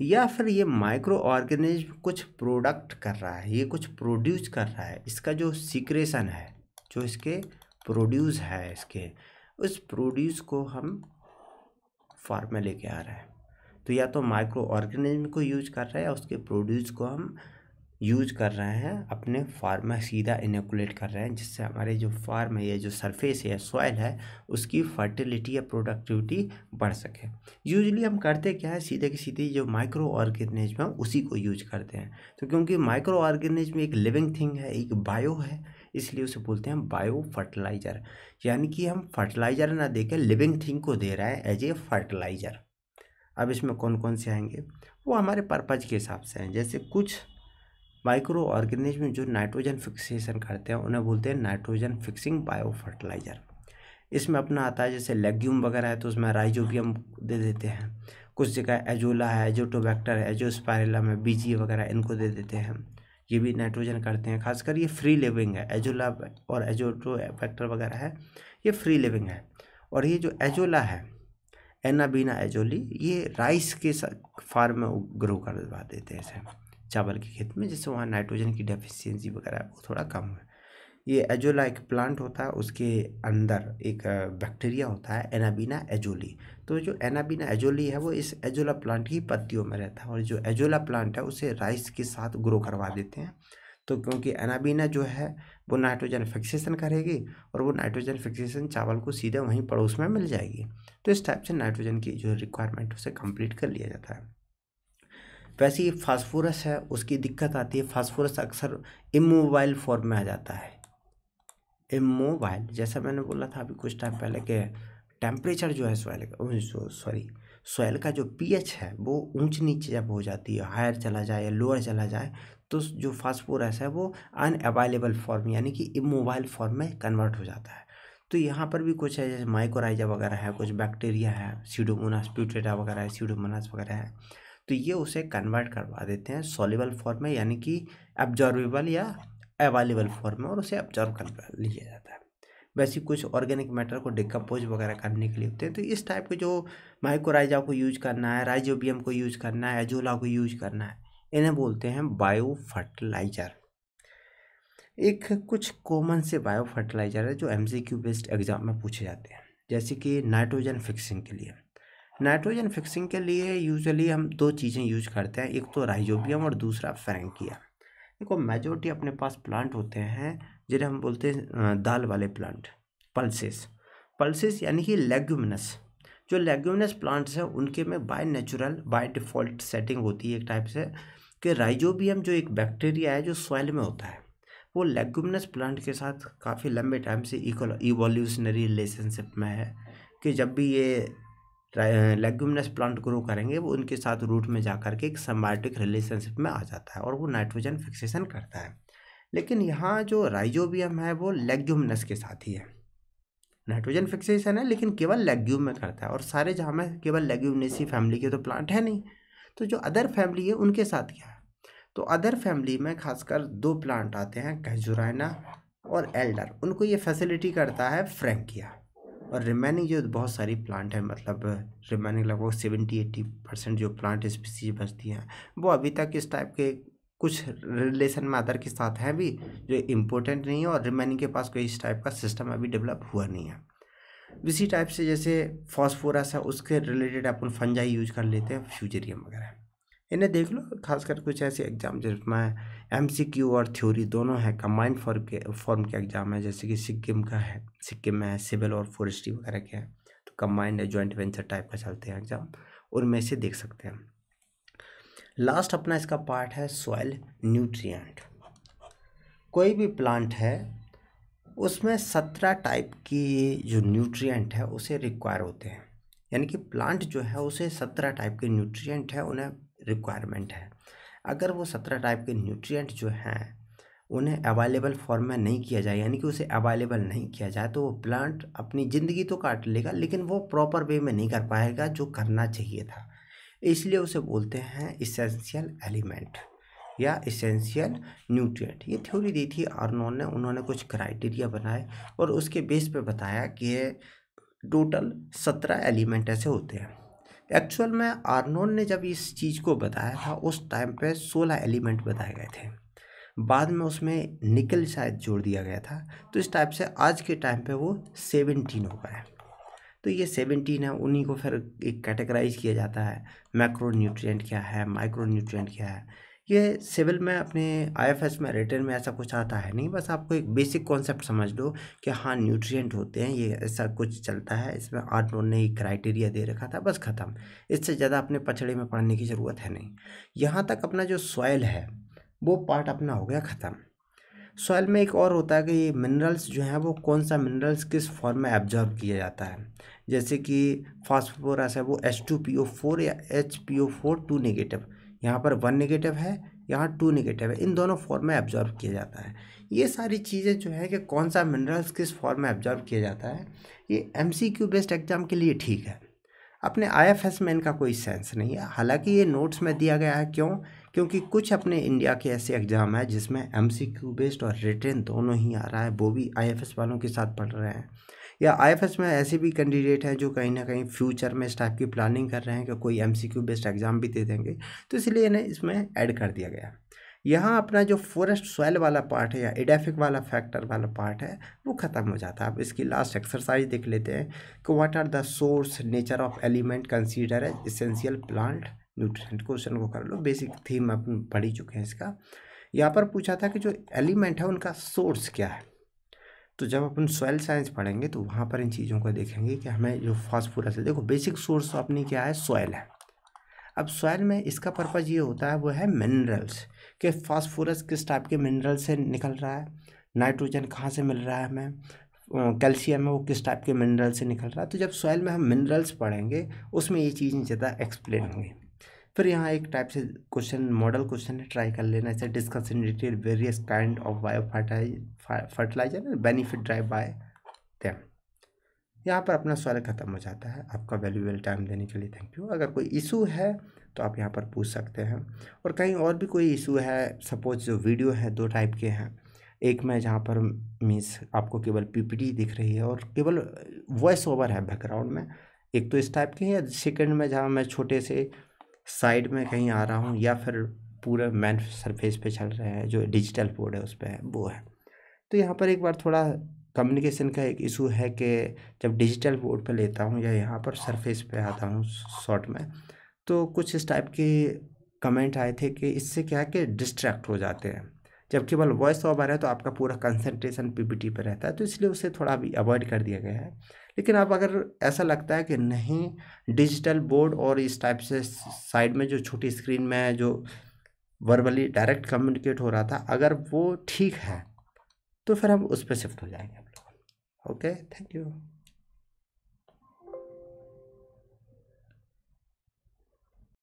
या फिर ये माइक्रो ऑर्गेनिज्म कुछ प्रोडक्ट कर रहा है ये कुछ प्रोड्यूस कर रहा है इसका जो सीक्रेशन है जो इसके प्रोड्यूस है इसके उस प्रोड्यूस को हम फॉर्म में लेके आ रहे हैं तो या तो माइक्रो ऑर्गेनिज्म को यूज कर रहे हैं या उसके प्रोड्यूस को हम यूज कर रहे हैं अपने फार्म में सीधा इनोकुलेट कर रहे हैं जिससे हमारे जो फार्म है या जो सरफेस है सॉइल है उसकी फर्टिलिटी या प्रोडक्टिविटी बढ़ सके यूजली हम करते क्या है सीधे के सीधे जो माइक्रो ऑर्गेनिज्म है उसी को यूज करते हैं तो क्योंकि माइक्रो ऑर्गेनिज्म एक लिविंग थिंग है एक बायो है इसलिए उसे बोलते हैं बायो फर्टिलाइज़र यानी कि हम फर्टिलाइज़र ना देकर लिविंग थिंग को दे रहे हैं एज ए फर्टिलाइज़र अब इसमें कौन कौन से आएंगे वो हमारे पर्पज़ के हिसाब से हैं जैसे कुछ माइक्रो ऑर्गेनिज्म जो नाइट्रोजन फिक्सेशन करते हैं उन्हें बोलते हैं नाइट्रोजन फिक्सिंग बायो फर्टिलाइज़र इसमें अपना आता है जैसे लेग्यूम वगैरह है तो उसमें राइजोबियम दे देते हैं कुछ जगह एजोला है एजोटोबैक्टर है एजोस्पायरेला है बीजी वगैरह इनको दे देते हैं ये भी नाइट्रोजन करते हैं खासकर ये फ्री लिविंग है एजोला और एजोटो फैक्टर वगैरह है ये फ्री लिविंग है और ये जो एजोला है एनाबीना एजोली ये राइस के फार्म में ग्रो करवा देते हैं इसे चावल के खेत में जिससे वहाँ नाइट्रोजन की डेफिशिएंसी वगैरह वो थोड़ा कम है ये एजोला एक प्लांट होता है उसके अंदर एक बैक्टीरिया होता है एनाबीना एजोली तो जो एनाबीना एजोली है वो इस एजोला प्लांट की पत्तियों में रहता है और जो एजोला प्लांट है उसे राइस के साथ ग्रो करवा देते हैं तो क्योंकि एनाबीना जो है वो नाइट्रोजन फिक्सेशन करेगी और वो नाइट्रोजन फिक्सेशन चावल को सीधे वहीं पड़ोस में मिल जाएगी तो इस टाइप से नाइट्रोजन की जो रिक्वायरमेंट उसे कंप्लीट कर लिया जाता है वैसे ही फास्फोरस है उसकी दिक्कत आती है फास्फोरस अक्सर इमोबाइल फॉर्म में आ जाता है ए मोबाइल जैसा मैंने बोला था अभी कुछ टाइम पहले के टेम्परेचर जो है सॉइल का सॉरी सॉइल का जो पीएच है वो ऊंच नीचे जब हो जाती है हायर चला जाए या लोअर चला जाए तो जो फास्फोरस है वो अनअवेलेबल फॉर्म यानी कि इमोबाइल फॉर्म में कन्वर्ट हो जाता है तो यहाँ पर भी कुछ है जैसे माइक्रोराइजा वगैरह है कुछ बैक्टीरिया है सीडोमोनास प्यूटेटा वगैरह है सीडोमोनास वगैरह है तो ये उसे कन्वर्ट करवा देते हैं सॉलेबल फॉर्म में यानी कि एब्जॉर्बेबल या अवेलेबल फॉर्म में और उसे ऑब्जर्व कर लिया जाता है वैसे कुछ ऑर्गेनिक मैटर को डिकम्पोज वगैरह करने के लिए होते हैं तो इस टाइप के जो माइक्रोराइजा को यूज करना है राइजोबियम को यूज करना है एजोला को यूज करना है इन्हें बोलते हैं बायो फर्टिलाइजर एक कुछ कॉमन से बायो फर्टिलाइजर है जो M C Q based exam में पूछे जाते हैं जैसे कि नाइट्रोजन फिक्सिंग के लिए नाइट्रोजन फिक्सिंग के लिए यूजुअली हम दो चीज़ें यूज करते हैं एक तो राइजोबियम और दूसरा फ्रेंकिया देखो मेजोरिटी अपने पास प्लांट होते हैं जिन्हें हम बोलते हैं दाल वाले प्लांट पल्सेस पल्सेस यानी कि लेग्यूमिनस जो लेग्यूमिनस प्लांट्स हैं उनके में by natural by default setting होती है एक टाइप से कि राइजोबियम जो एक बैक्टीरिया है जो सॉइल में होता है वो लेग्यूमिनस प्लांट के साथ काफ़ी लंबे टाइम से इवोल्यूशनरी रिलेशनशिप में है कि जब भी ये लेग्यूमिनस प्लांट ग्रो करेंगे वो उनके साथ रूट में जा करके एक सम्बायोटिक रिलेशनशिप में आ जाता है और वो नाइट्रोजन फिक्सेशन करता है लेकिन यहाँ जो राइजोबियम है वो लेग्यूमिनस के साथ ही है नाइट्रोजन फिक्सेशन है लेकिन केवल लेग्यूम में करता है और सारे जहाँ में केवल लेग्यूमनेसी फैमिली के तो प्लांट है नहीं तो जो अदर फैमिली है उनके साथ क्या है तो अदर फैमिली में खासकर दो प्लांट आते हैं कैजुराइना और एल्डर उनको ये फैसिलिटी करता है फ्रेंकिया और रिमेनिंग जो बहुत सारी प्लांट मतलब है मतलब रिमेनिंग लगभग सेवेंटी एट्टी परसेंट जो प्लांट स्पीसीज बचती हैं वो अभी तक इस टाइप के कुछ रिलेशन में अदर के साथ हैं भी जो इम्पोर्टेंट नहीं है और रिमेनिंग के पास कोई इस टाइप का सिस्टम अभी डेवलप हुआ नहीं है इसी टाइप से जैसे फॉस्फोरस है उसके रिलेटेड अपन फंजाई यूज कर लेते हैं फ्यूजेरियम वगैरह इन्हें देख लो खासकर कुछ ऐसे एग्ज़ाम जिसमें एम सी क्यू और थ्योरी दोनों है कम्बाइंड फॉर के फॉर्म के एग्ज़ाम है जैसे कि सिक्किम का है सिक्किम में सिविल और फॉरेस्ट्री वगैरह के हैं तो कम्बाइंड है जॉइंट वेंचर टाइप का चलते हैं एग्ज़ाम उनमें से देख सकते हैं लास्ट अपना इसका पार्ट है सॉइल न्यूट्रिएंट कोई भी प्लांट है उसमें सत्रह टाइप की जो न्यूट्रिएंट है उसे रिक्वायर होते हैं यानी कि प्लांट जो है उसे सत्रह टाइप के न्यूट्रिएंट है उन्हें रिक्वायरमेंट है अगर वो सत्रह टाइप के न्यूट्रिएंट जो हैं उन्हें अवेलेबल फॉर्म में नहीं किया जाए यानी कि उसे अवेलेबल नहीं किया जाए तो वो प्लांट अपनी ज़िंदगी तो काट लेगा लेकिन वो प्रॉपर वे में नहीं कर पाएगा जो करना चाहिए था इसलिए उसे बोलते हैं इसेंशियल एलिमेंट या इसेंशियल न्यूट्रिएंट ये थ्योरी दी थी आर्नोन ने उन्होंने कुछ क्राइटेरिया बनाए और उसके बेस पर बताया कि टोटल सत्रह एलिमेंट ऐसे होते हैं एक्चुअल में आर्नोन ने जब इस चीज़ को बताया था उस टाइम पे सोलह एलिमेंट बताए गए थे बाद में उसमें निकल शायद जोड़ दिया गया था तो इस टाइप से आज के टाइम पे वो सेवनटीन हो गए तो ये सेवेंटीन है उन्हीं को फिर एक कैटेगराइज किया जाता है मैक्रो न्यूट्रिएंट क्या है माइक्रो न्यूट्रिएंट क्या है ये सिविल में अपने आईएफएस में रिटर्न में ऐसा कुछ आता है नहीं बस आपको एक बेसिक कॉन्सेप्ट समझ लो कि हाँ न्यूट्रिएंट होते हैं ये ऐसा कुछ चलता है इसमें आठ नौ ने क्राइटेरिया दे रखा था बस ख़त्म इससे ज़्यादा अपने पछड़े में पढ़ने की ज़रूरत है नहीं यहाँ तक अपना जो सॉयल है वो पार्ट अपना हो गया ख़त्म सॉइल में एक और होता है कि ये मिनरल्स जो हैं वो कौन सा मिनरल्स किस फॉर्म में एब्जॉर्ब किया जाता है जैसे कि फास्फोरस है वो H two P O four या H P O four two negative यहाँ पर वन निगेटिव है यहाँ टू निगेटिव है इन दोनों फॉर्म में एब्जॉर्व किया जाता है ये सारी चीज़ें जो है कि कौन सा मिनरल्स किस फॉर्म में एब्जॉर्व किया जाता है ये एम बेस्ड एग्ज़ाम के लिए ठीक है अपने आई में इनका कोई सेंस नहीं है हालांकि ये नोट्स में दिया गया है क्यों क्योंकि कुछ अपने इंडिया के ऐसे एग्ज़ाम हैं जिसमें एम बेस्ड और रिटर्न दोनों ही आ रहा है वो भी आई वालों के साथ पढ़ रहे हैं या आई में ऐसे भी कैंडिडेट हैं जो कहीं ना कहीं फ्यूचर में इस टाइप की प्लानिंग कर रहे हैं कि कोई एम बेस्ड एग्ज़ाम भी दे देंगे तो इसलिए इन्हें इसमें ऐड कर दिया गया यहाँ अपना जो फॉरेस्ट सॉइल वाला पार्ट है या एडेफिक वाला फैक्टर वाला पार्ट है वो ख़त्म हो जाता है अब इसकी लास्ट एक्सरसाइज देख लेते हैं कि what are the source nature of element consider as essential plant nutrient question को कर लो बेसिक थीम अपन पढ़ी चुके हैं इसका यहाँ पर पूछा था कि जो एलिमेंट है उनका सोर्स क्या है तो जब अपन सॉइल साइंस पढ़ेंगे तो वहाँ पर इन चीज़ों को देखेंगे कि हमें जो फॉस्फोरस है देखो बेसिक सोर्स तो अपनी क्या है सॉइल है अब सॉइल में इसका पर्पज़ ये होता है वो है मिनरल्स कि फास्फोरस किस टाइप के मिनरल से निकल रहा है नाइट्रोजन कहाँ से मिल रहा है हमें कैल्शियम है वो किस टाइप के मिनरल से निकल रहा है तो जब सॉइल में हम मिनरल्स पढ़ेंगे उसमें ये चीज़ें ज़्यादा एक्सप्लेन होंगी फिर यहाँ एक टाइप से क्वेश्चन मॉडल क्वेश्चन है ट्राई कर लेना इसे discuss in detail various kind of bio fertilizer benefit drive by them यहाँ पर अपना सवाल खत्म हो जाता है आपका वैल्यूबल टाइम देने के लिए थैंक यू अगर कोई इशू है तो आप यहाँ पर पूछ सकते हैं और कहीं और भी कोई इशू है सपोज जो वीडियो है दो टाइप के हैं एक में जहाँ पर मीन्स आपको केवल पीपीटी दिख रही है और केवल वॉइस ओवर है बैकग्राउंड में एक तो इस टाइप के हैं सेकंड में जहाँ मैं छोटे से साइड में कहीं आ रहा हूँ या फिर पूरे मैन सरफेस पे चल रहे हैं जो डिजिटल बोर्ड है उस पर है वो है तो यहाँ पर एक बार थोड़ा कम्युनिकेशन का एक इशू है कि जब डिजिटल बोर्ड पे लेता हूँ या यहाँ पर सरफेस पे आता हूँ शॉर्ट में तो कुछ इस टाइप के कमेंट आए थे कि इससे क्या है कि डिस्ट्रैक्ट हो जाते हैं जब केवल वॉइस ओवर है तो आपका पूरा कंसंट्रेशन पीपीटी पर रहता है तो इसलिए उसे थोड़ा भी अवॉइड कर दिया गया है लेकिन आप अगर ऐसा लगता है कि नहीं डिजिटल बोर्ड और इस टाइप से साइड में जो छोटी स्क्रीन में जो वर्बली डायरेक्ट कम्युनिकेट हो रहा था अगर वो ठीक है तो फिर हम उस पर शिफ्ट हो जाएंगे हम लोग ओके थैंक यू